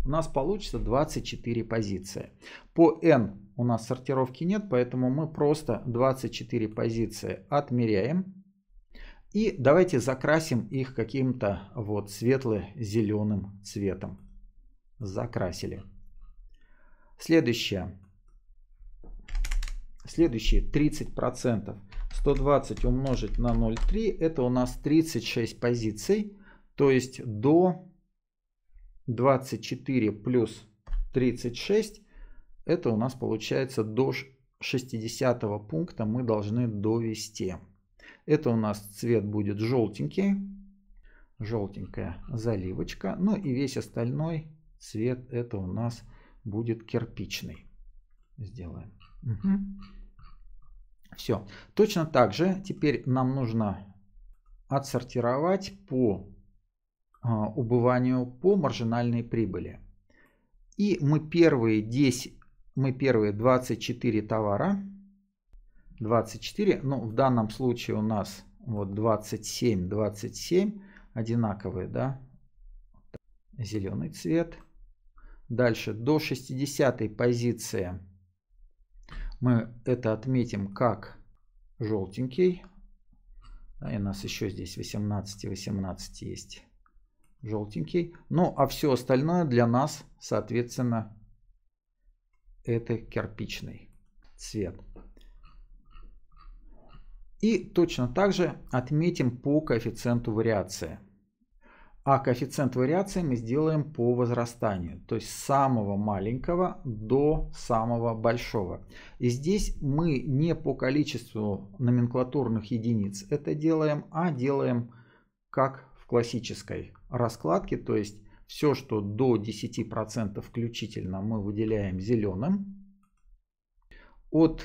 у нас получится 24 позиции. По N у нас сортировки нет, поэтому мы просто 24 позиции отмеряем. И давайте закрасим их каким-то вот светло-зеленым цветом. Закрасили. Следующее. Следующие 30%. 120 умножить на 0,3 это у нас 36 позиций. То есть до 24 плюс 36 это у нас получается до 60 пункта мы должны довести. Это у нас цвет будет желтенький, желтенькая заливочка. Ну и весь остальной цвет это у нас будет кирпичный. Сделаем. Угу. Все. Точно так же теперь нам нужно отсортировать по а, убыванию по маржинальной прибыли. И мы первые 10, мы первые 24 товара 24, ну в данном случае у нас вот 27, 27 одинаковые, да, зеленый цвет. Дальше до 60 позиции мы это отметим как желтенький. Да, и у нас еще здесь 18 и 18 есть желтенький. Ну а все остальное для нас, соответственно, это кирпичный цвет. И точно так же отметим по коэффициенту вариации. А коэффициент вариации мы сделаем по возрастанию, то есть с самого маленького до самого большого. И здесь мы не по количеству номенклатурных единиц это делаем, а делаем как в классической раскладке, то есть все, что до 10% включительно мы выделяем зеленым. От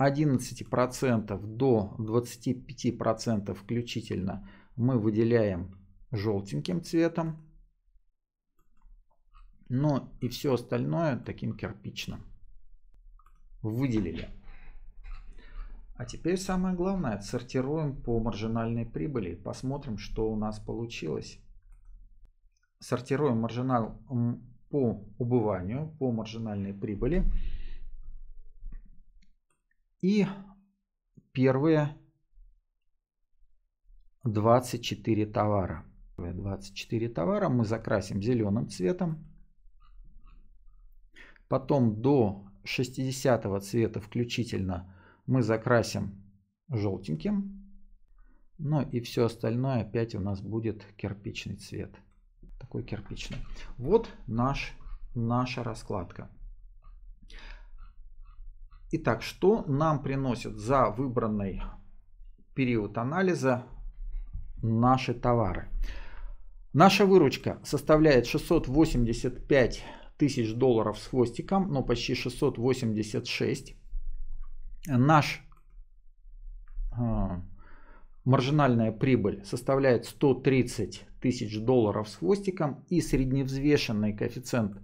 11% до 25% включительно мы выделяем желтеньким цветом. Но ну и все остальное таким кирпичным. Выделили. А теперь самое главное, сортируем по маржинальной прибыли. Посмотрим, что у нас получилось. Сортируем маржинал по убыванию, по маржинальной прибыли. И первые 24 товара. 24 товара мы закрасим зеленым цветом. Потом до 60 цвета включительно мы закрасим желтеньким. Ну и все остальное опять у нас будет кирпичный цвет. Такой кирпичный. Вот наш, наша раскладка. Итак, что нам приносит за выбранный период анализа наши товары? Наша выручка составляет 685 тысяч долларов с хвостиком, но почти 686. Наш а, маржинальная прибыль составляет 130 тысяч долларов с хвостиком и средневзвешенный коэффициент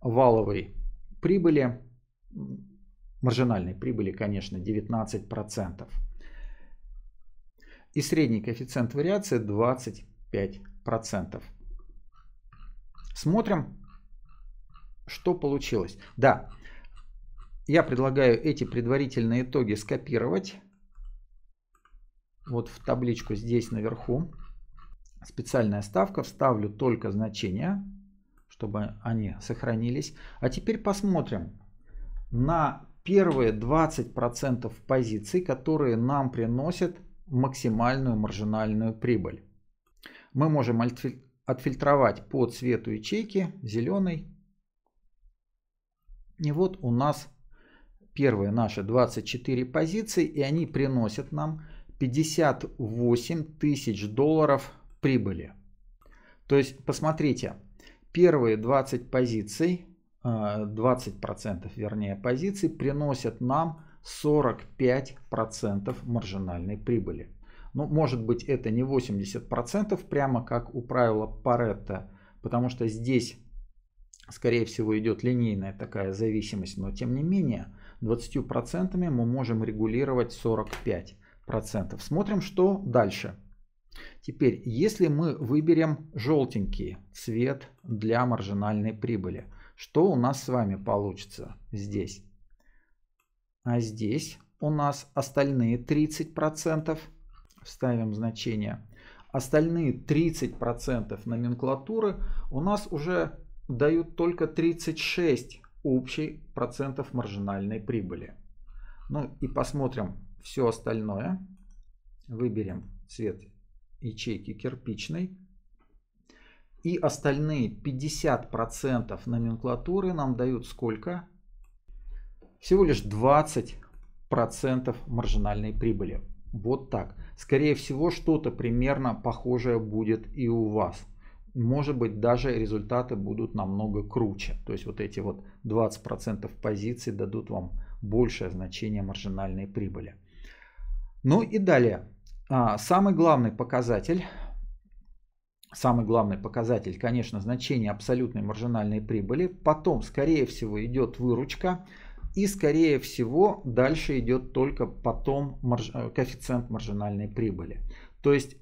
валовой прибыли маржинальной прибыли, конечно, 19%. И средний коэффициент вариации 25%. Смотрим, что получилось. Да, я предлагаю эти предварительные итоги скопировать. Вот в табличку здесь наверху. Специальная ставка. Вставлю только значения, чтобы они сохранились. А теперь посмотрим на первые 20% позиций, которые нам приносят максимальную маржинальную прибыль. Мы можем отфильтровать по цвету ячейки, зеленый. И вот у нас первые наши 24 позиции, и они приносят нам 58 тысяч долларов прибыли. То есть, посмотрите, первые 20 позиций 20% э, вернее позиций приносят нам 45% маржинальной прибыли. Ну, может быть, это не 80%, прямо как у правила Паретта, потому что здесь, скорее всего, идет линейная такая зависимость, но тем не менее, 20% мы можем регулировать 45%. Смотрим, что дальше. Теперь, если мы выберем желтенький цвет для маржинальной прибыли – что у нас с вами получится здесь? А здесь у нас остальные 30%. вставим значение. Остальные 30% номенклатуры у нас уже дают только 36 общей процентов маржинальной прибыли. Ну и посмотрим все остальное. Выберем цвет ячейки кирпичный. И остальные 50% номенклатуры нам дают сколько? Всего лишь 20% маржинальной прибыли. Вот так. Скорее всего, что-то примерно похожее будет и у вас. Может быть, даже результаты будут намного круче. То есть вот эти вот 20% позиций дадут вам большее значение маржинальной прибыли. Ну и далее. А, самый главный показатель самый главный показатель, конечно, значение абсолютной маржинальной прибыли. Потом, скорее всего, идет выручка. И, скорее всего, дальше идет только потом марж... Э, коэффициент маржинальной прибыли. То есть,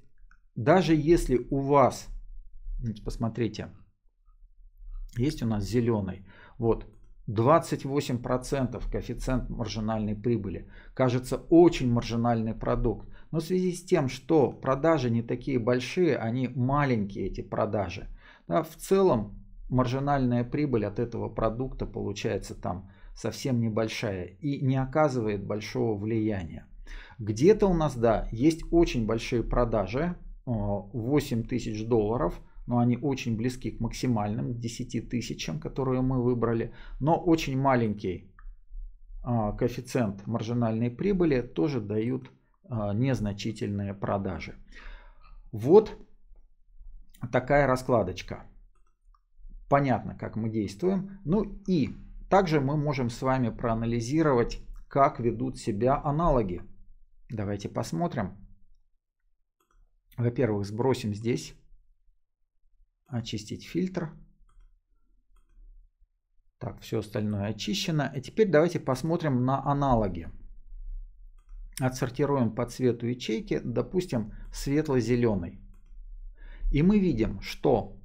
даже если у вас, посмотрите, есть у нас зеленый, вот 28% коэффициент маржинальной прибыли. Кажется, очень маржинальный продукт. Но в связи с тем, что продажи не такие большие, они маленькие эти продажи. Да, в целом маржинальная прибыль от этого продукта получается там совсем небольшая и не оказывает большого влияния. Где-то у нас, да, есть очень большие продажи, 8 э, тысяч долларов, но они очень близки к максимальным 10 тысячам, которые мы выбрали, но очень маленький э, коэффициент маржинальной прибыли тоже дают а, незначительные продажи. Вот такая раскладочка. Понятно, как мы действуем. Ну и также мы можем с вами проанализировать, как ведут себя аналоги. Давайте посмотрим. Во-первых, сбросим здесь. Очистить фильтр. Так, все остальное очищено. И а теперь давайте посмотрим на аналоги отсортируем по цвету ячейки, допустим, светло-зеленый. И мы видим, что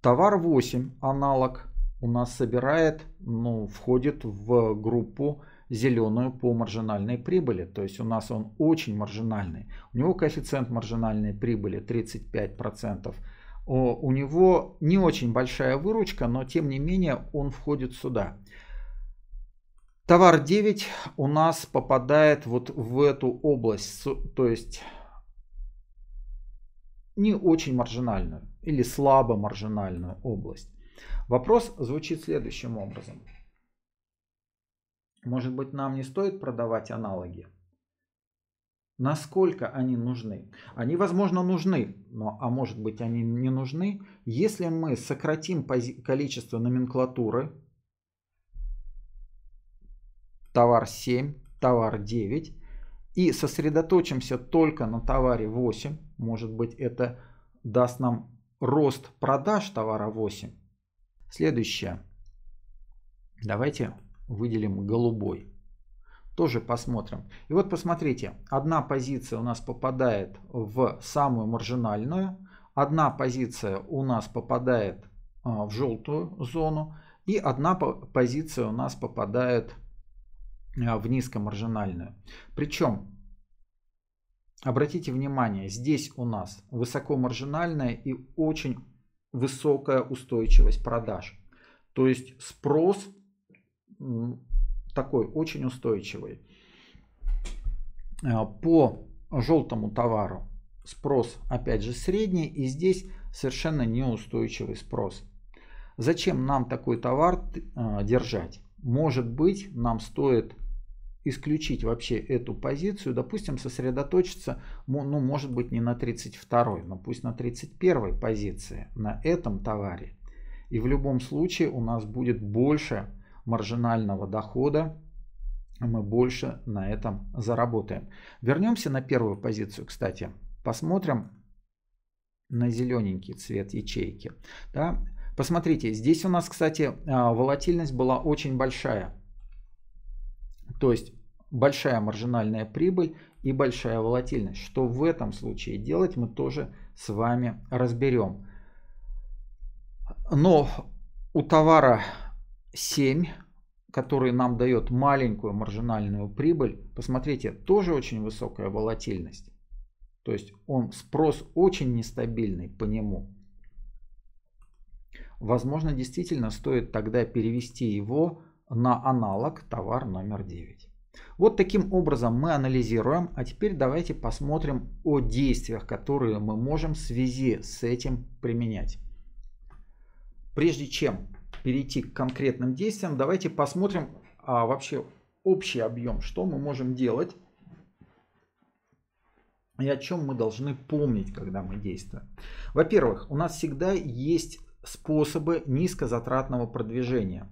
товар 8 аналог у нас собирает, ну, входит в группу зеленую по маржинальной прибыли. То есть у нас он очень маржинальный. У него коэффициент маржинальной прибыли 35%. У него не очень большая выручка, но тем не менее он входит сюда. Товар 9 у нас попадает вот в эту область, то есть не очень маржинальную или слабо маржинальную область. Вопрос звучит следующим образом. Может быть, нам не стоит продавать аналоги? Насколько они нужны? Они, возможно, нужны, но, а может быть, они не нужны. Если мы сократим количество номенклатуры, товар 7, товар 9 и сосредоточимся только на товаре 8. Может быть, это даст нам рост продаж товара 8. Следующее. Давайте выделим голубой. Тоже посмотрим. И вот посмотрите, одна позиция у нас попадает в самую маржинальную, одна позиция у нас попадает а, в желтую зону и одна позиция у нас попадает а, в низкомаржинальную. Причем, обратите внимание, здесь у нас высокомаржинальная и очень высокая устойчивость продаж. То есть спрос такой очень устойчивый. А, по желтому товару спрос опять же средний и здесь совершенно неустойчивый спрос. Зачем нам такой товар а, держать? Может быть нам стоит исключить вообще эту позицию, допустим, сосредоточиться, ну, может быть, не на 32-й, но пусть на 31-й позиции, на этом товаре. И в любом случае у нас будет больше маржинального дохода, мы больше на этом заработаем. Вернемся на первую позицию, кстати. Посмотрим на зелененький цвет ячейки. Да? Посмотрите, здесь у нас, кстати, а, волатильность была очень большая. То есть большая маржинальная прибыль и большая волатильность. Что в этом случае делать, мы тоже с вами разберем. Но у товара 7, который нам дает маленькую маржинальную прибыль, посмотрите, тоже очень высокая волатильность. То есть он спрос очень нестабильный по нему. Возможно, действительно стоит тогда перевести его на аналог товар номер 9. Вот таким образом мы анализируем, а теперь давайте посмотрим о действиях, которые мы можем в связи с этим применять. Прежде чем перейти к конкретным действиям, давайте посмотрим а, вообще общий объем, что мы можем делать и о чем мы должны помнить, когда мы действуем. Во-первых, у нас всегда есть способы низкозатратного продвижения.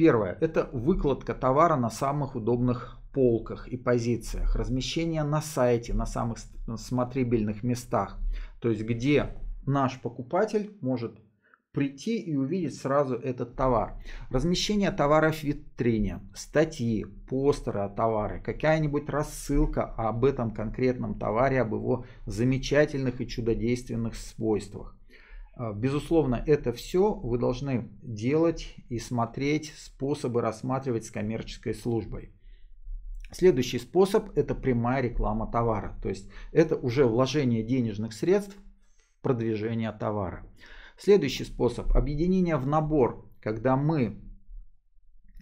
Первое – это выкладка товара на самых удобных полках и позициях, размещение на сайте, на самых смотрибельных местах, то есть где наш покупатель может прийти и увидеть сразу этот товар. Размещение товара в витрине, статьи, постеры о товаре, какая-нибудь рассылка об этом конкретном товаре, об его замечательных и чудодейственных свойствах. А, безусловно, это все вы должны делать и смотреть способы рассматривать с коммерческой службой. Следующий способ – это прямая реклама товара. То есть это уже вложение денежных средств в продвижение товара. Следующий способ – объединение в набор, когда мы,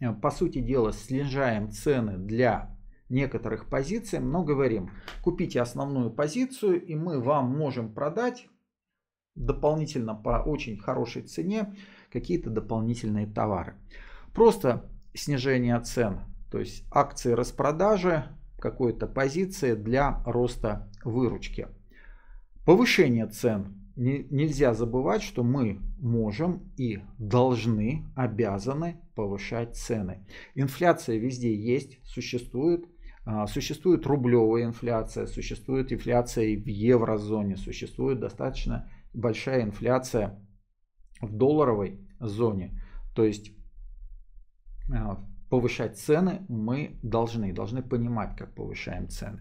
э, по сути дела, снижаем цены для некоторых позиций, но говорим, купите основную позицию, и мы вам можем продать дополнительно по очень хорошей цене какие-то дополнительные товары. Просто снижение цен, то есть акции распродажи какой-то позиции для роста выручки. Повышение цен. Нельзя забывать, что мы можем и должны, обязаны повышать цены. Инфляция везде есть, существует. А, существует рублевая инфляция, существует инфляция в еврозоне, существует достаточно большая инфляция в долларовой зоне. То есть э, повышать цены мы должны, должны понимать, как повышаем цены.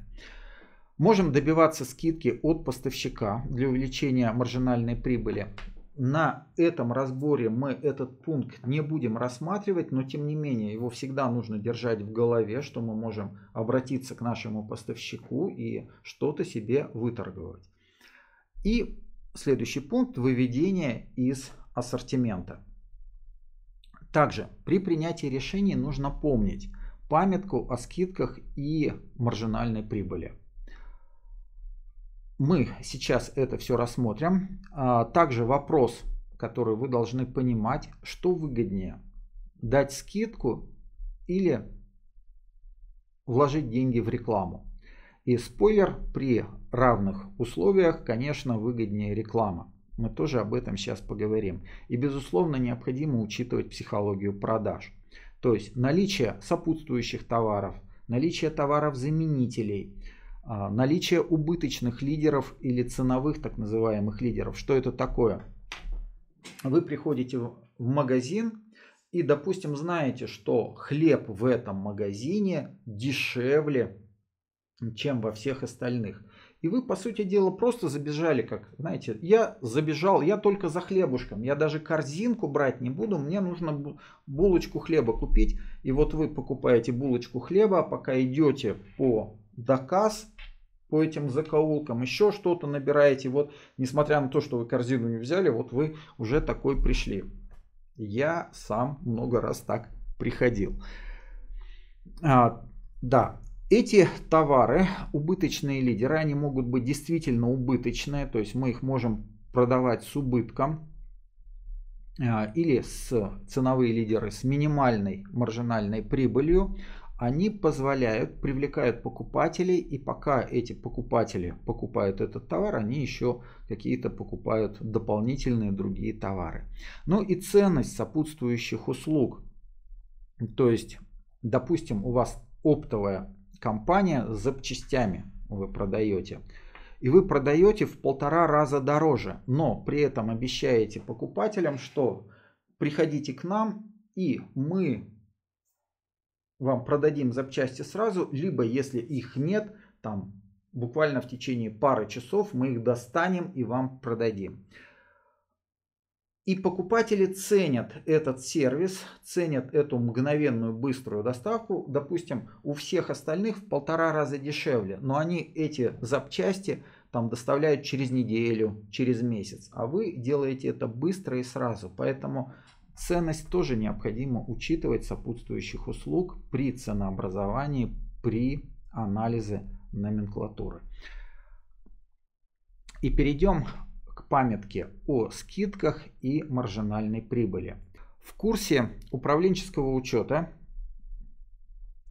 Можем добиваться скидки от поставщика для увеличения маржинальной прибыли. На этом разборе мы этот пункт не будем рассматривать, но тем не менее его всегда нужно держать в голове, что мы можем обратиться к нашему поставщику и что-то себе выторговать. И следующий пункт – выведение из ассортимента. Также при принятии решений нужно помнить памятку о скидках и маржинальной прибыли. Мы сейчас это все рассмотрим. А, также вопрос, который вы должны понимать, что выгоднее – дать скидку или вложить деньги в рекламу. И спойлер, при равных условиях, конечно, выгоднее реклама. Мы тоже об этом сейчас поговорим. И, безусловно, необходимо учитывать психологию продаж. То есть наличие сопутствующих товаров, наличие товаров-заменителей, а, наличие убыточных лидеров или ценовых так называемых лидеров. Что это такое? Вы приходите в магазин и, допустим, знаете, что хлеб в этом магазине дешевле чем во всех остальных. И вы, по сути дела, просто забежали, как, знаете, я забежал, я только за хлебушком, я даже корзинку брать не буду, мне нужно булочку хлеба купить. И вот вы покупаете булочку хлеба, а пока идете по доказ, по этим закоулкам, еще что-то набираете. Вот, несмотря на то, что вы корзину не взяли, вот вы уже такой пришли. Я сам много раз так приходил. А, да, эти товары, убыточные лидеры, они могут быть действительно убыточные, то есть мы их можем продавать с убытком а, или с ценовые лидеры с минимальной маржинальной прибылью, они позволяют, привлекают покупателей, и пока эти покупатели покупают этот товар, они еще какие-то покупают дополнительные другие товары. Ну и ценность сопутствующих услуг. То есть, допустим, у вас оптовая компания с запчастями вы продаете. И вы продаете в полтора раза дороже, но при этом обещаете покупателям, что приходите к нам, и мы вам продадим запчасти сразу, либо если их нет, там буквально в течение пары часов мы их достанем и вам продадим. И покупатели ценят этот сервис, ценят эту мгновенную быструю доставку, допустим, у всех остальных в полтора раза дешевле, но они эти запчасти там доставляют через неделю, через месяц, а вы делаете это быстро и сразу. Поэтому ценность тоже необходимо учитывать сопутствующих услуг при ценообразовании, при анализе номенклатуры. И перейдем Памятке о скидках и маржинальной прибыли. В курсе управленческого учета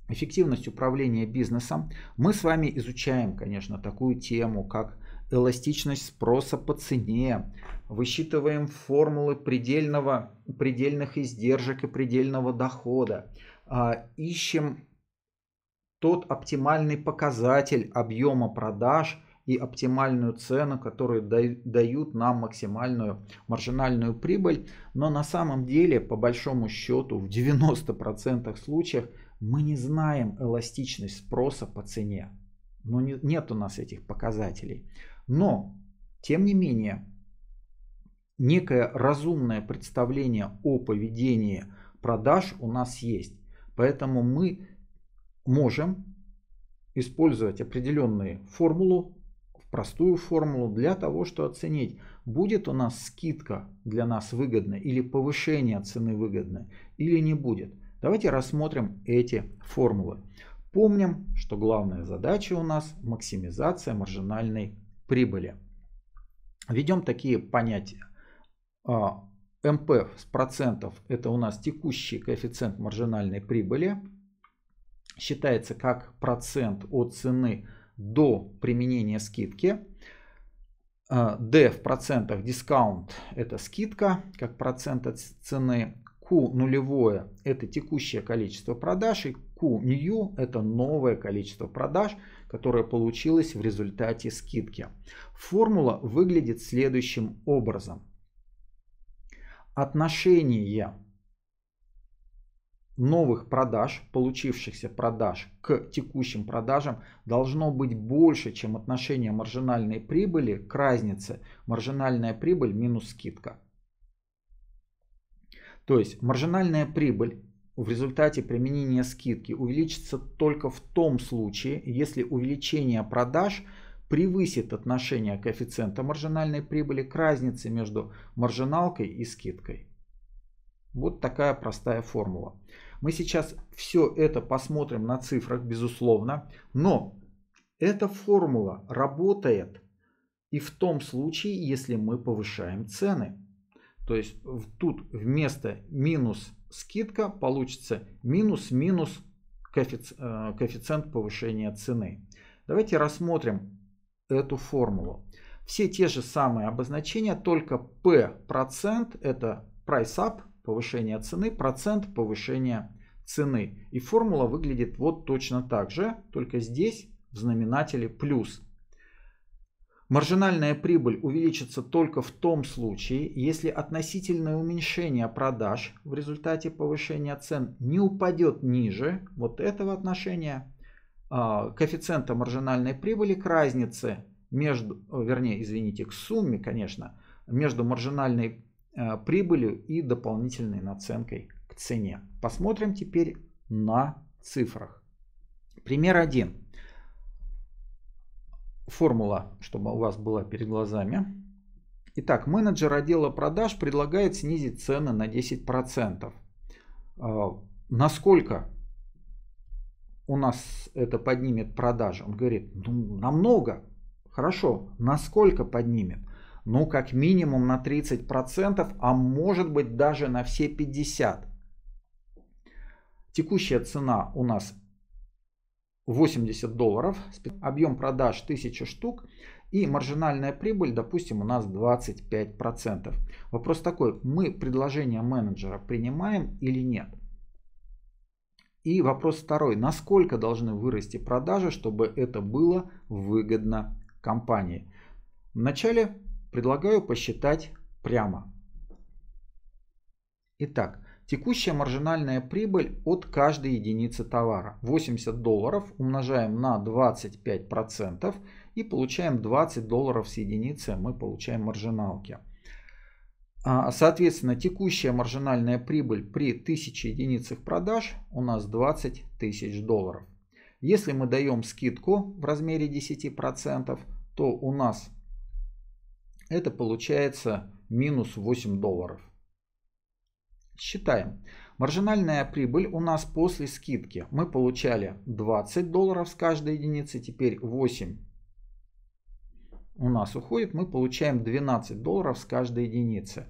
эффективность управления бизнесом мы с вами изучаем, конечно, такую тему, как эластичность спроса по цене, высчитываем формулы предельного, предельных издержек и предельного дохода, а, ищем тот оптимальный показатель объема продаж, и оптимальную цену, которую дают нам максимальную маржинальную прибыль. Но на самом деле, по большому счету, в 90% случаев мы не знаем эластичность спроса по цене. Но ну, не, нет у нас этих показателей. Но, тем не менее, некое разумное представление о поведении продаж у нас есть. Поэтому мы можем использовать определенные формулу, простую формулу для того, чтобы оценить, будет у нас скидка для нас выгодна или повышение цены выгодно или не будет. Давайте рассмотрим эти формулы. Помним, что главная задача у нас максимизация маржинальной прибыли. Ведем такие понятия. А, МП с процентов это у нас текущий коэффициент маржинальной прибыли. Считается как процент от цены до применения скидки. А, D в процентах дискаунт – это скидка, как процент от цены. Q нулевое – это текущее количество продаж. И Q new – это новое количество продаж, которое получилось в результате скидки. Формула выглядит следующим образом. Отношение новых продаж, получившихся продаж к текущим продажам должно быть больше, чем отношение маржинальной прибыли к разнице маржинальная прибыль минус скидка. То есть маржинальная прибыль в результате применения скидки увеличится только в том случае, если увеличение продаж превысит отношение коэффициента маржинальной прибыли к разнице между маржиналкой и скидкой. Вот такая простая формула. Мы сейчас все это посмотрим на цифрах, безусловно, но эта формула работает и в том случае, если мы повышаем цены. То есть тут вместо минус скидка получится минус-минус э, коэффициент повышения цены. Давайте рассмотрим эту формулу. Все те же самые обозначения, только P процент это price up, повышения цены, процент повышения цены. И формула выглядит вот точно так же, только здесь в знаменателе плюс. Маржинальная прибыль увеличится только в том случае, если относительное уменьшение продаж в результате повышения цен не упадет ниже вот этого отношения а, коэффициента маржинальной прибыли к разнице между, вернее, извините, к сумме, конечно, между маржинальной Э, прибылью и дополнительной наценкой к цене. Посмотрим теперь на цифрах. Пример 1. Формула, чтобы у вас была перед глазами. Итак, менеджер отдела продаж предлагает снизить цены на 10%. Э, насколько у нас это поднимет продажи? Он говорит, ну, намного. Хорошо, насколько поднимет? ну, как минимум на 30%, а может быть даже на все 50%. Текущая цена у нас 80 долларов, объем продаж 1000 штук и маржинальная прибыль, допустим, у нас 25%. Вопрос такой, мы предложение менеджера принимаем или нет? И вопрос второй, насколько должны вырасти продажи, чтобы это было выгодно компании? Вначале Предлагаю посчитать прямо. Итак, текущая маржинальная прибыль от каждой единицы товара. 80 долларов умножаем на 25% и получаем 20 долларов с единицы, мы получаем маржиналки. А, соответственно, текущая маржинальная прибыль при 1000 единицах продаж у нас 20 тысяч долларов. Если мы даем скидку в размере 10%, то у нас это получается минус 8 долларов. Считаем. Маржинальная прибыль у нас после скидки. Мы получали 20 долларов с каждой единицы, теперь 8 у нас уходит, мы получаем 12 долларов с каждой единицы.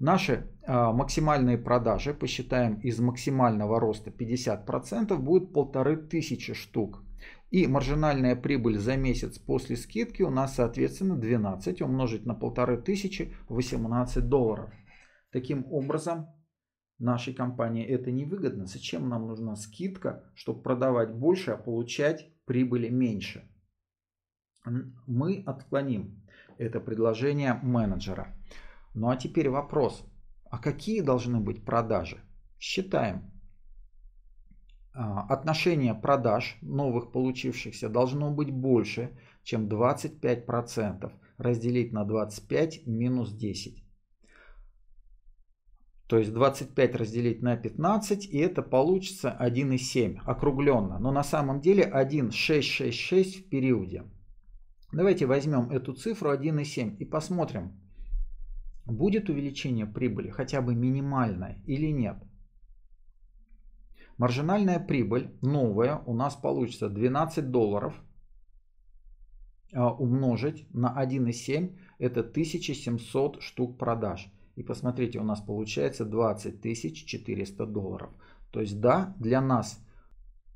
Наши а, максимальные продажи, посчитаем из максимального роста 50%, будет 1500 штук. И маржинальная прибыль за месяц после скидки у нас, соответственно, 12 умножить на 1500 18 долларов. Таким образом, нашей компании это невыгодно. Зачем нам нужна скидка, чтобы продавать больше, а получать прибыли меньше? Мы отклоним это предложение менеджера. Ну а теперь вопрос. А какие должны быть продажи? Считаем. А, отношение продаж новых получившихся должно быть больше, чем 25%. Разделить на 25 минус 10. То есть 25 разделить на 15, и это получится 1,7 округленно. Но на самом деле 1,666 в периоде. Давайте возьмем эту цифру 1,7 и посмотрим, будет увеличение прибыли хотя бы минимальное или нет. Маржинальная прибыль новая у нас получится 12 долларов а, умножить на 1,7 это 1700 штук продаж. И посмотрите, у нас получается 20 400 долларов. То есть да, для нас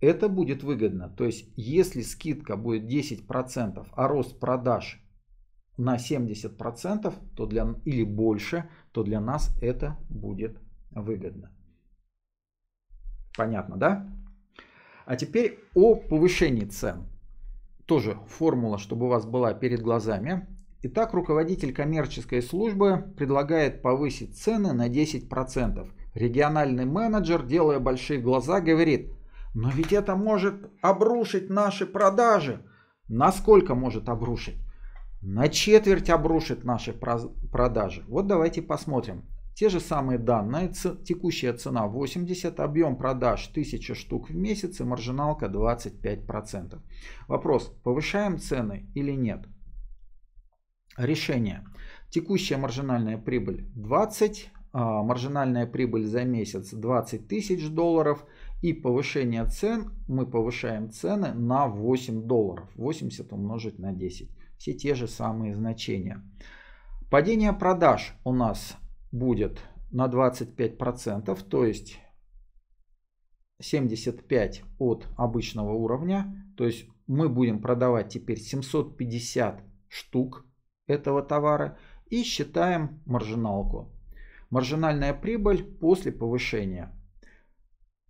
это будет выгодно. То есть если скидка будет 10%, а рост продаж на 70%, то для, или больше, то для нас это будет выгодно. Понятно, да? А теперь о повышении цен. Тоже формула, чтобы у вас была перед глазами. Итак, руководитель коммерческой службы предлагает повысить цены на 10%. Региональный менеджер, делая большие глаза, говорит, но ведь это может обрушить наши продажи. Насколько может обрушить? На четверть обрушит наши продажи. Вот давайте посмотрим. Те же самые данные, текущая цена 80, объем продаж 1000 штук в месяц и маржиналка 25%. Вопрос, повышаем цены или нет? Решение. Текущая маржинальная прибыль 20, а, маржинальная прибыль за месяц 20 тысяч долларов и повышение цен, мы повышаем цены на 8 долларов, 80 умножить на 10, все те же самые значения. Падение продаж у нас будет на 25%, то есть 75 от обычного уровня. То есть мы будем продавать теперь 750 штук этого товара и считаем маржиналку. Маржинальная прибыль после повышения.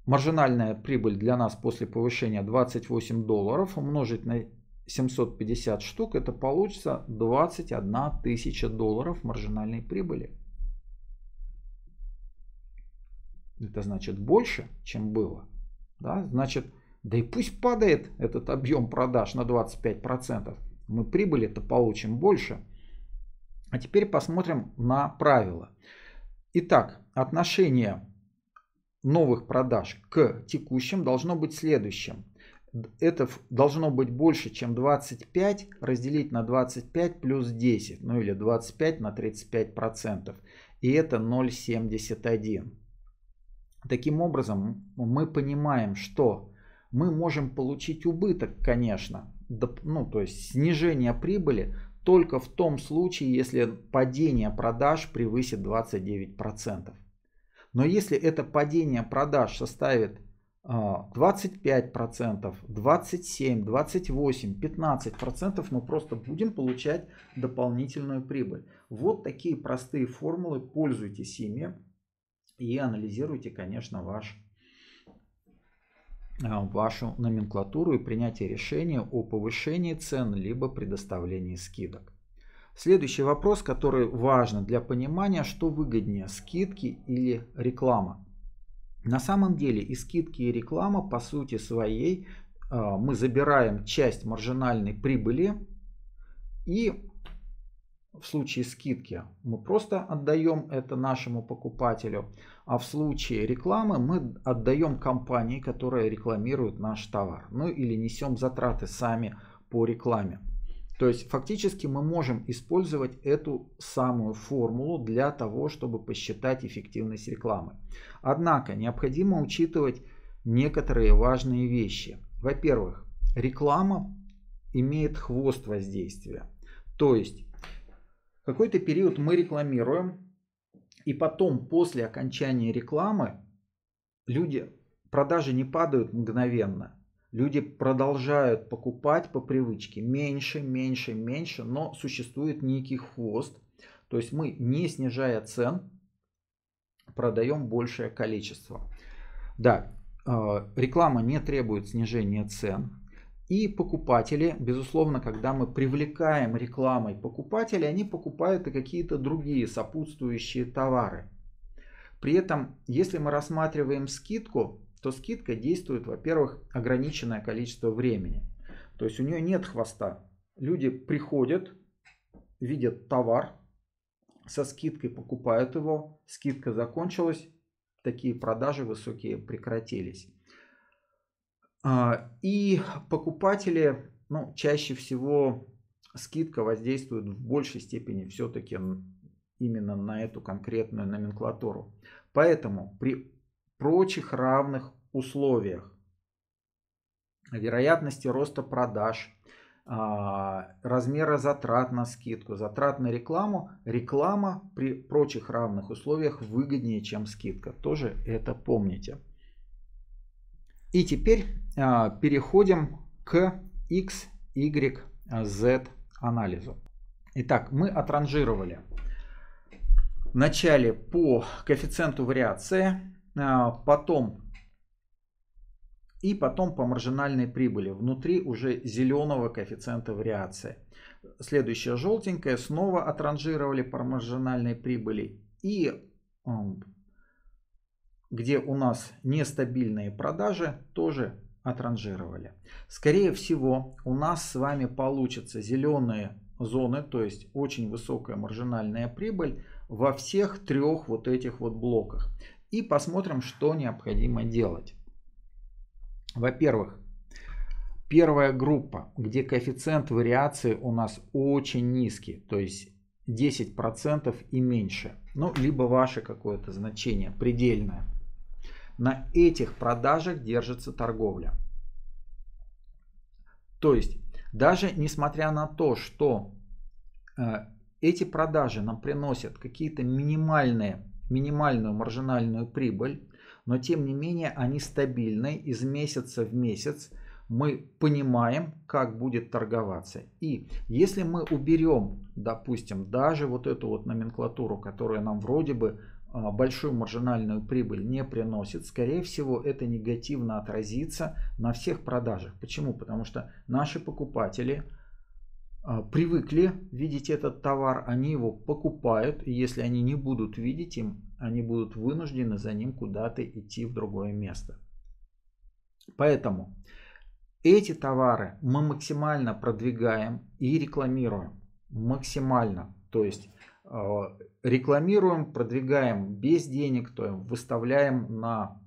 Маржинальная прибыль для нас после повышения 28 долларов умножить на 750 штук, это получится 21 тысяча долларов маржинальной прибыли. это значит больше, чем было. Да? Значит, да и пусть падает этот объем продаж на 25%, мы прибыли-то получим больше. А теперь посмотрим на правила. Итак, отношение новых продаж к текущим должно быть следующим. Это должно быть больше, чем 25, разделить на 25 плюс 10, ну или 25 на 35 процентов. И это 0,71. Таким образом, мы понимаем, что мы можем получить убыток, конечно, ну, то есть снижение прибыли только в том случае, если падение продаж превысит 29%. Но если это падение продаж составит 25%, а, процентов, 27%, 28%, 15%, процентов, мы просто будем получать дополнительную прибыль. Вот такие простые формулы, пользуйтесь ими и анализируйте, конечно, ваш а, вашу номенклатуру и принятие решения о повышении цен либо предоставлении скидок. Следующий вопрос, который важен для понимания, что выгоднее скидки или реклама. На самом деле и скидки, и реклама по сути своей а, мы забираем часть маржинальной прибыли и в случае скидки мы просто отдаем это нашему покупателю, а в случае рекламы мы отдаем компании, которая рекламирует наш товар, ну или несем затраты сами по рекламе. То есть фактически мы можем использовать эту самую формулу для того, чтобы посчитать эффективность рекламы. Однако необходимо учитывать некоторые важные вещи. Во-первых, реклама имеет хвост воздействия. То есть какой-то период мы рекламируем, и потом, после окончания рекламы, люди, продажи не падают мгновенно. Люди продолжают покупать по привычке меньше, меньше, меньше, но существует некий хвост. То есть мы, не снижая цен, продаем большее количество. Да, э, реклама не требует снижения цен. И покупатели, безусловно, когда мы привлекаем рекламой покупателей, они покупают и какие-то другие сопутствующие товары. При этом, если мы рассматриваем скидку, то скидка действует, во-первых, ограниченное количество времени. То есть у нее нет хвоста. Люди приходят, видят товар, со скидкой покупают его, скидка закончилась, такие продажи высокие прекратились. А, и покупатели, ну, чаще всего скидка воздействует в большей степени все-таки именно на эту конкретную номенклатуру. Поэтому при прочих равных условиях вероятности роста продаж, а, размера затрат на скидку, затрат на рекламу, реклама при прочих равных условиях выгоднее, чем скидка. Тоже это помните. И теперь а, переходим к X, Y, Z анализу. Итак, мы отранжировали вначале по коэффициенту вариации, а, потом и потом по маржинальной прибыли внутри уже зеленого коэффициента вариации. Следующее желтенькое снова отранжировали по маржинальной прибыли и где у нас нестабильные продажи, тоже отранжировали. Скорее всего, у нас с вами получатся зеленые зоны, то есть очень высокая маржинальная прибыль во всех трех вот этих вот блоках. И посмотрим, что необходимо делать. Во-первых, первая группа, где коэффициент вариации у нас очень низкий, то есть 10% и меньше. Ну, либо ваше какое-то значение предельное. На этих продажах держится торговля. То есть, даже несмотря на то, что э, эти продажи нам приносят какие-то минимальные, минимальную маржинальную прибыль, но тем не менее они стабильны из месяца в месяц. Мы понимаем, как будет торговаться. И если мы уберем, допустим, даже вот эту вот номенклатуру, которая нам вроде бы а, большую маржинальную прибыль не приносит, скорее всего, это негативно отразится на всех продажах. Почему? Потому что наши покупатели а, привыкли видеть этот товар, они его покупают, и если они не будут видеть им, они будут вынуждены за ним куда-то идти в другое место. Поэтому эти товары мы максимально продвигаем и рекламируем. Максимально. То есть а, рекламируем, продвигаем без денег, то есть выставляем на,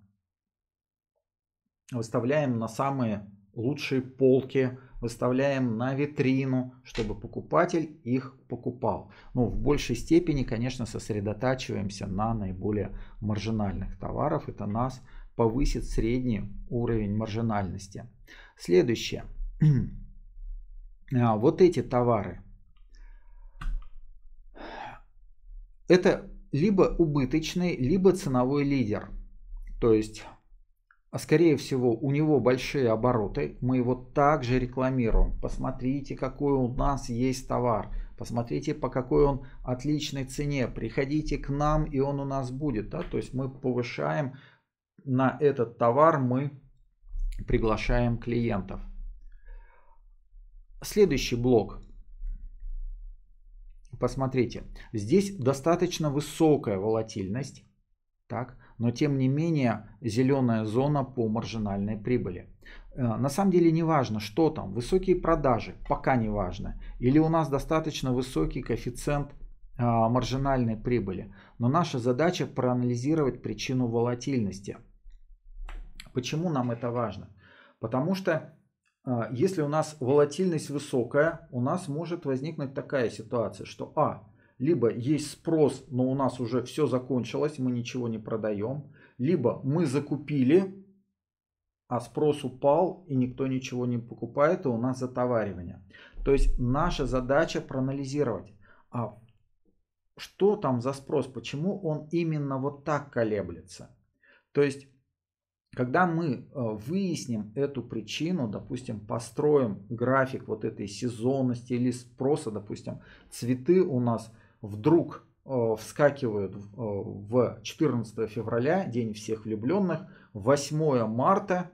выставляем на самые лучшие полки, выставляем на витрину, чтобы покупатель их покупал. Но ну, в большей степени, конечно, сосредотачиваемся на наиболее маржинальных товарах. Это нас повысит средний уровень маржинальности. Следующее. А, вот эти товары – Это либо убыточный, либо ценовой лидер. То есть, а скорее всего, у него большие обороты. Мы его также рекламируем. Посмотрите, какой у нас есть товар. Посмотрите, по какой он отличной цене. Приходите к нам, и он у нас будет. Да? То есть мы повышаем на этот товар, мы приглашаем клиентов. Следующий блок Посмотрите, здесь достаточно высокая волатильность, так, но тем не менее зеленая зона по маржинальной прибыли. Э, на самом деле не важно, что там, высокие продажи, пока не важно, или у нас достаточно высокий коэффициент а, маржинальной прибыли. Но наша задача проанализировать причину волатильности. Почему нам это важно? Потому что а, если у нас волатильность высокая, у нас может возникнуть такая ситуация, что а, либо есть спрос, но у нас уже все закончилось, мы ничего не продаем, либо мы закупили, а спрос упал и никто ничего не покупает, и у нас затоваривание. То есть наша задача проанализировать, а что там за спрос, почему он именно вот так колеблется. То есть когда мы э, выясним эту причину, допустим, построим график вот этой сезонности или спроса, допустим, цветы у нас вдруг э, вскакивают в 14 э, февраля, День всех влюбленных, 8 марта,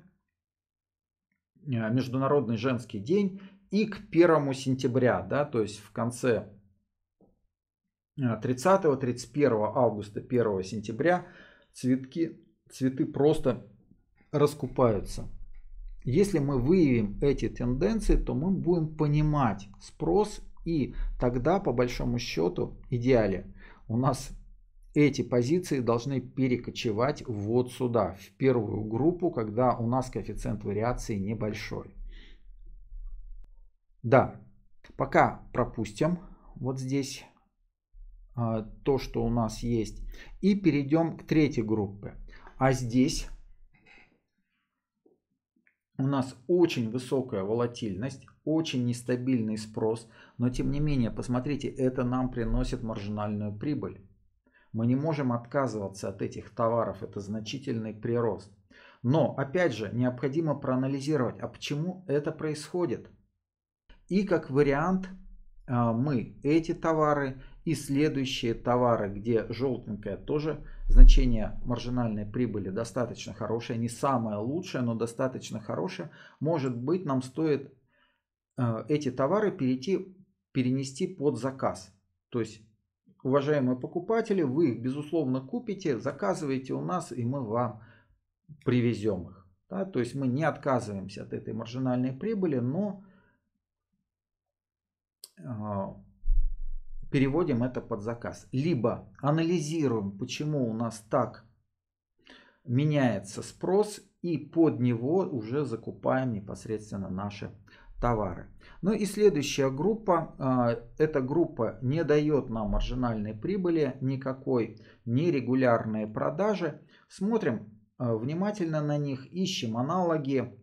Международный женский день, и к 1 сентября, да, то есть в конце 30, 31 августа, 1 сентября цветки, цветы просто раскупаются. Если мы выявим эти тенденции, то мы будем понимать спрос и тогда по большому счету идеале у нас эти позиции должны перекочевать вот сюда, в первую группу, когда у нас коэффициент вариации небольшой. Да, пока пропустим вот здесь а, то, что у нас есть. И перейдем к третьей группе. А здесь у нас очень высокая волатильность, очень нестабильный спрос, но тем не менее, посмотрите, это нам приносит маржинальную прибыль. Мы не можем отказываться от этих товаров, это значительный прирост. Но, опять же, необходимо проанализировать, а почему это происходит. И как вариант, а, мы эти товары и следующие товары, где желтенькое тоже значение маржинальной прибыли достаточно хорошее, не самое лучшее, но достаточно хорошее. Может быть, нам стоит э, эти товары перейти, перенести под заказ. То есть, уважаемые покупатели, вы их, безусловно, купите, заказываете у нас, и мы вам привезем их. Да? То есть мы не отказываемся от этой маржинальной прибыли, но э, переводим это под заказ. Либо анализируем, почему у нас так меняется спрос и под него уже закупаем непосредственно наши товары. Ну и следующая группа, а, эта группа не дает нам маржинальной прибыли никакой, нерегулярные продажи. Смотрим а, внимательно на них, ищем аналоги,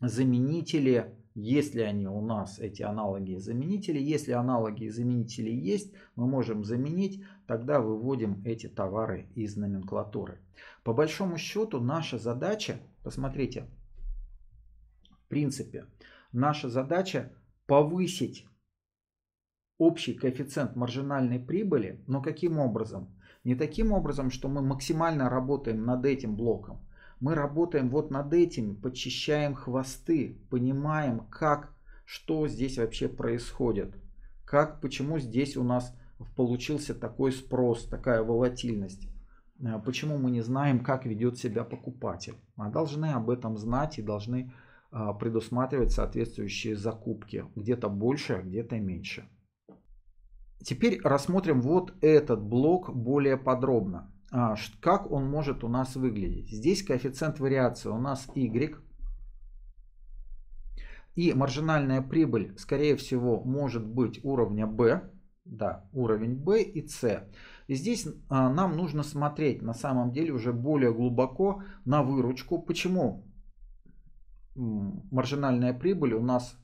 заменители, есть ли они у нас, эти аналоги и заменители? Если аналоги и заменители есть, мы можем заменить, тогда выводим эти товары из номенклатуры. По большому счету наша задача, посмотрите, в принципе, наша задача повысить общий коэффициент маржинальной прибыли, но каким образом? Не таким образом, что мы максимально работаем над этим блоком, мы работаем вот над этим, подчищаем хвосты, понимаем, как, что здесь вообще происходит, как, почему здесь у нас получился такой спрос, такая волатильность. Э, почему мы не знаем, как ведет себя покупатель? Мы должны об этом знать и должны а, предусматривать соответствующие закупки. Где-то больше, а где-то меньше. Теперь рассмотрим вот этот блок более подробно. А, как он может у нас выглядеть. Здесь коэффициент вариации у нас y. И маржинальная прибыль, скорее всего, может быть уровня B. Да, уровень B и C. И здесь а, нам нужно смотреть на самом деле уже более глубоко на выручку. Почему маржинальная прибыль у нас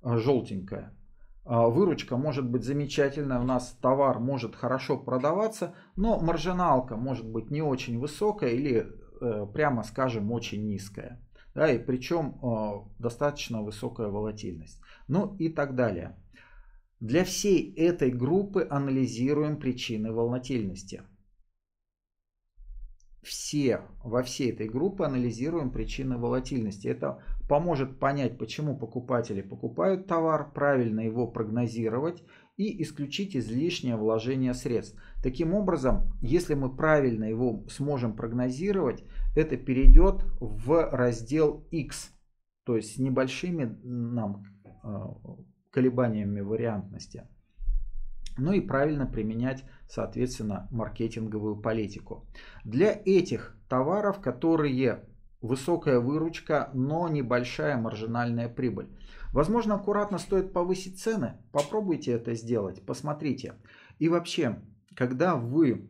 а, желтенькая? А, выручка может быть замечательная, у нас товар может хорошо продаваться, но маржиналка может быть не очень высокая или, э, прямо скажем, очень низкая. Да, и причем э, достаточно высокая волатильность. Ну и так далее. Для всей этой группы анализируем причины волатильности. Все, во всей этой группе анализируем причины волатильности. Это поможет понять, почему покупатели покупают товар, правильно его прогнозировать и исключить излишнее вложение средств. Таким образом, если мы правильно его сможем прогнозировать, это перейдет в раздел X, то есть с небольшими нам э, колебаниями вариантности. Ну и правильно применять, соответственно, маркетинговую политику. Для этих товаров, которые высокая выручка, но небольшая маржинальная прибыль. Возможно, аккуратно стоит повысить цены. Попробуйте это сделать, посмотрите. И вообще, когда вы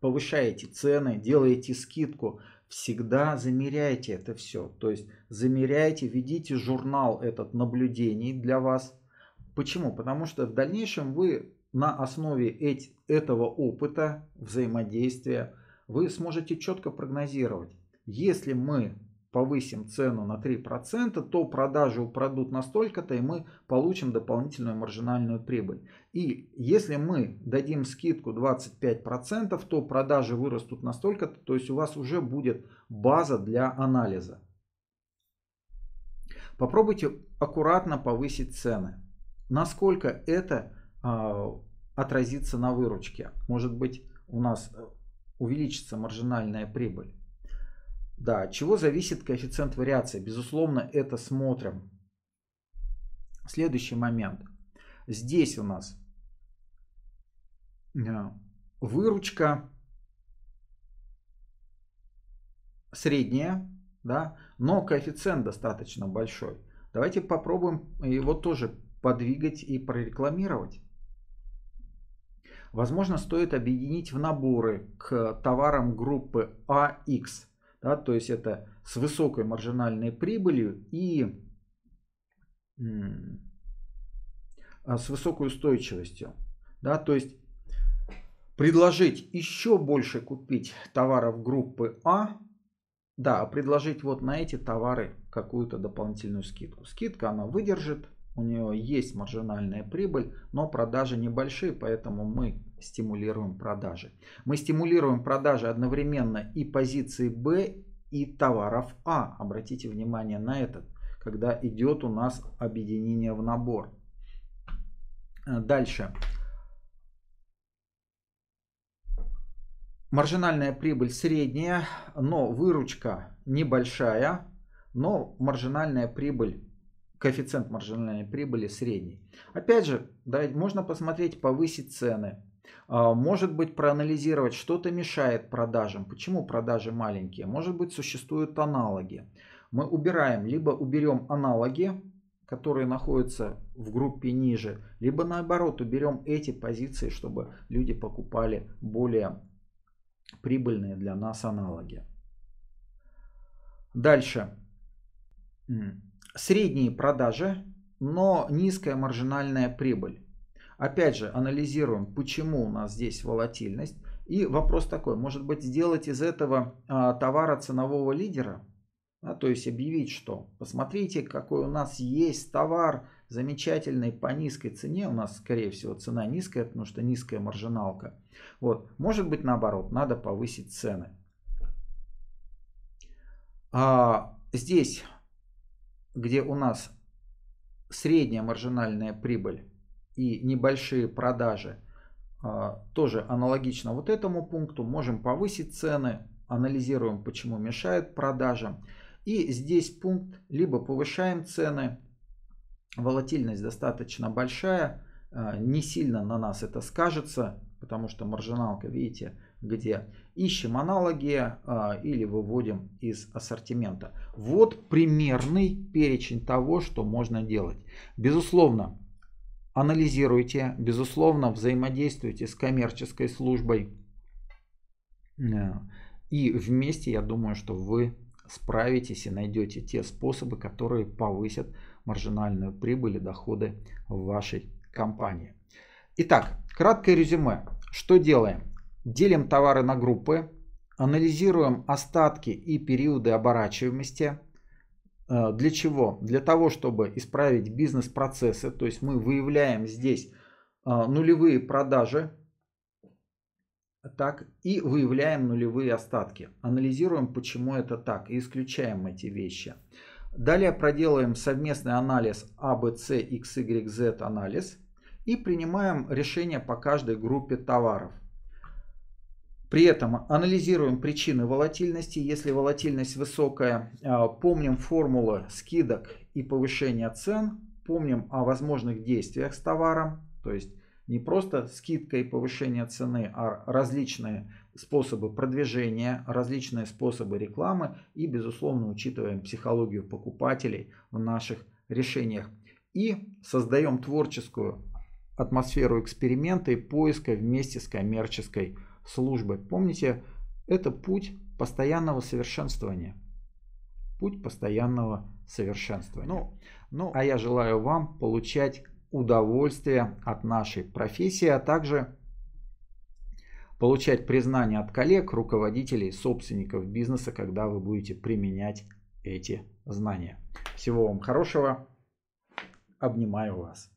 повышаете цены, делаете скидку, всегда замеряйте это все. То есть замеряйте, ведите журнал этот наблюдений для вас. Почему? Потому что в дальнейшем вы на основе эти, этого опыта взаимодействия вы сможете четко прогнозировать, если мы повысим цену на 3%, то продажи упадут настолько-то, и мы получим дополнительную маржинальную прибыль. И если мы дадим скидку 25%, то продажи вырастут настолько-то, то есть у вас уже будет база для анализа. Попробуйте аккуратно повысить цены. Насколько это э, отразится на выручке? Может быть у нас э, увеличится маржинальная прибыль. Да, от чего зависит коэффициент вариации? Безусловно, это смотрим. Следующий момент. Здесь у нас э, выручка средняя, да, но коэффициент достаточно большой. Давайте попробуем его тоже подвигать и прорекламировать. Возможно, стоит объединить в наборы к товарам группы AX да, то есть это с высокой маржинальной прибылью и а, с высокой устойчивостью. Да, то есть предложить еще больше купить товаров группы А, да, а предложить вот на эти товары какую-то дополнительную скидку. Скидка она выдержит, у нее есть маржинальная прибыль, но продажи небольшие, поэтому мы стимулируем продажи. Мы стимулируем продажи одновременно и позиции Б, и товаров А. Обратите внимание на этот, когда идет у нас объединение в набор. Э, дальше. Маржинальная прибыль средняя, но выручка небольшая, но маржинальная прибыль, коэффициент маржинальной прибыли средний. Опять же, да, можно посмотреть, повысить цены, а, может быть, проанализировать, что-то мешает продажам, почему продажи маленькие. Может быть, существуют аналоги. Мы убираем, либо уберем аналоги, которые находятся в группе ниже, либо наоборот уберем эти позиции, чтобы люди покупали более прибыльные для нас аналоги. Дальше. Средние продажи, но низкая маржинальная прибыль. Опять же, анализируем, почему у нас здесь волатильность. И вопрос такой, может быть, сделать из этого а, товара ценового лидера? Да, то есть объявить, что посмотрите, какой у нас есть товар замечательный по низкой цене. У нас, скорее всего, цена низкая, потому что низкая маржиналка. Вот. Может быть, наоборот, надо повысить цены. А здесь, где у нас средняя маржинальная прибыль и небольшие продажи а, тоже аналогично вот этому пункту. Можем повысить цены, анализируем, почему мешает продажам. И здесь пункт либо повышаем цены, волатильность достаточно большая, а, не сильно на нас это скажется, потому что маржиналка, видите, где ищем аналоги а, или выводим из ассортимента. Вот примерный перечень того, что можно делать. Безусловно, анализируйте, безусловно, взаимодействуйте с коммерческой службой. Э, и вместе, я думаю, что вы справитесь и найдете те способы, которые повысят маржинальную прибыль и доходы вашей компании. Итак, краткое резюме. Что делаем? Делим товары на группы, анализируем остатки и периоды оборачиваемости, Э, для чего? Для того, чтобы исправить бизнес-процессы, то есть мы выявляем здесь э, нулевые продажи, так, и выявляем нулевые остатки. Анализируем, почему это так, и исключаем эти вещи. Далее проделаем совместный анализ ABC, а, анализ и принимаем решение по каждой группе товаров – при этом анализируем причины волатильности. Если волатильность высокая, а, помним формулы скидок и повышения цен, помним о возможных действиях с товаром, то есть не просто скидка и повышение цены, а различные способы продвижения, различные способы рекламы и, безусловно, учитываем психологию покупателей в наших решениях. И создаем творческую атмосферу эксперимента и поиска вместе с коммерческой службы. Помните, это путь постоянного совершенствования. Путь постоянного совершенствования. Ну, ну, а я желаю вам получать удовольствие от нашей профессии, а также получать признание от коллег, руководителей, собственников бизнеса, когда вы будете применять эти знания. Всего вам хорошего. Обнимаю вас.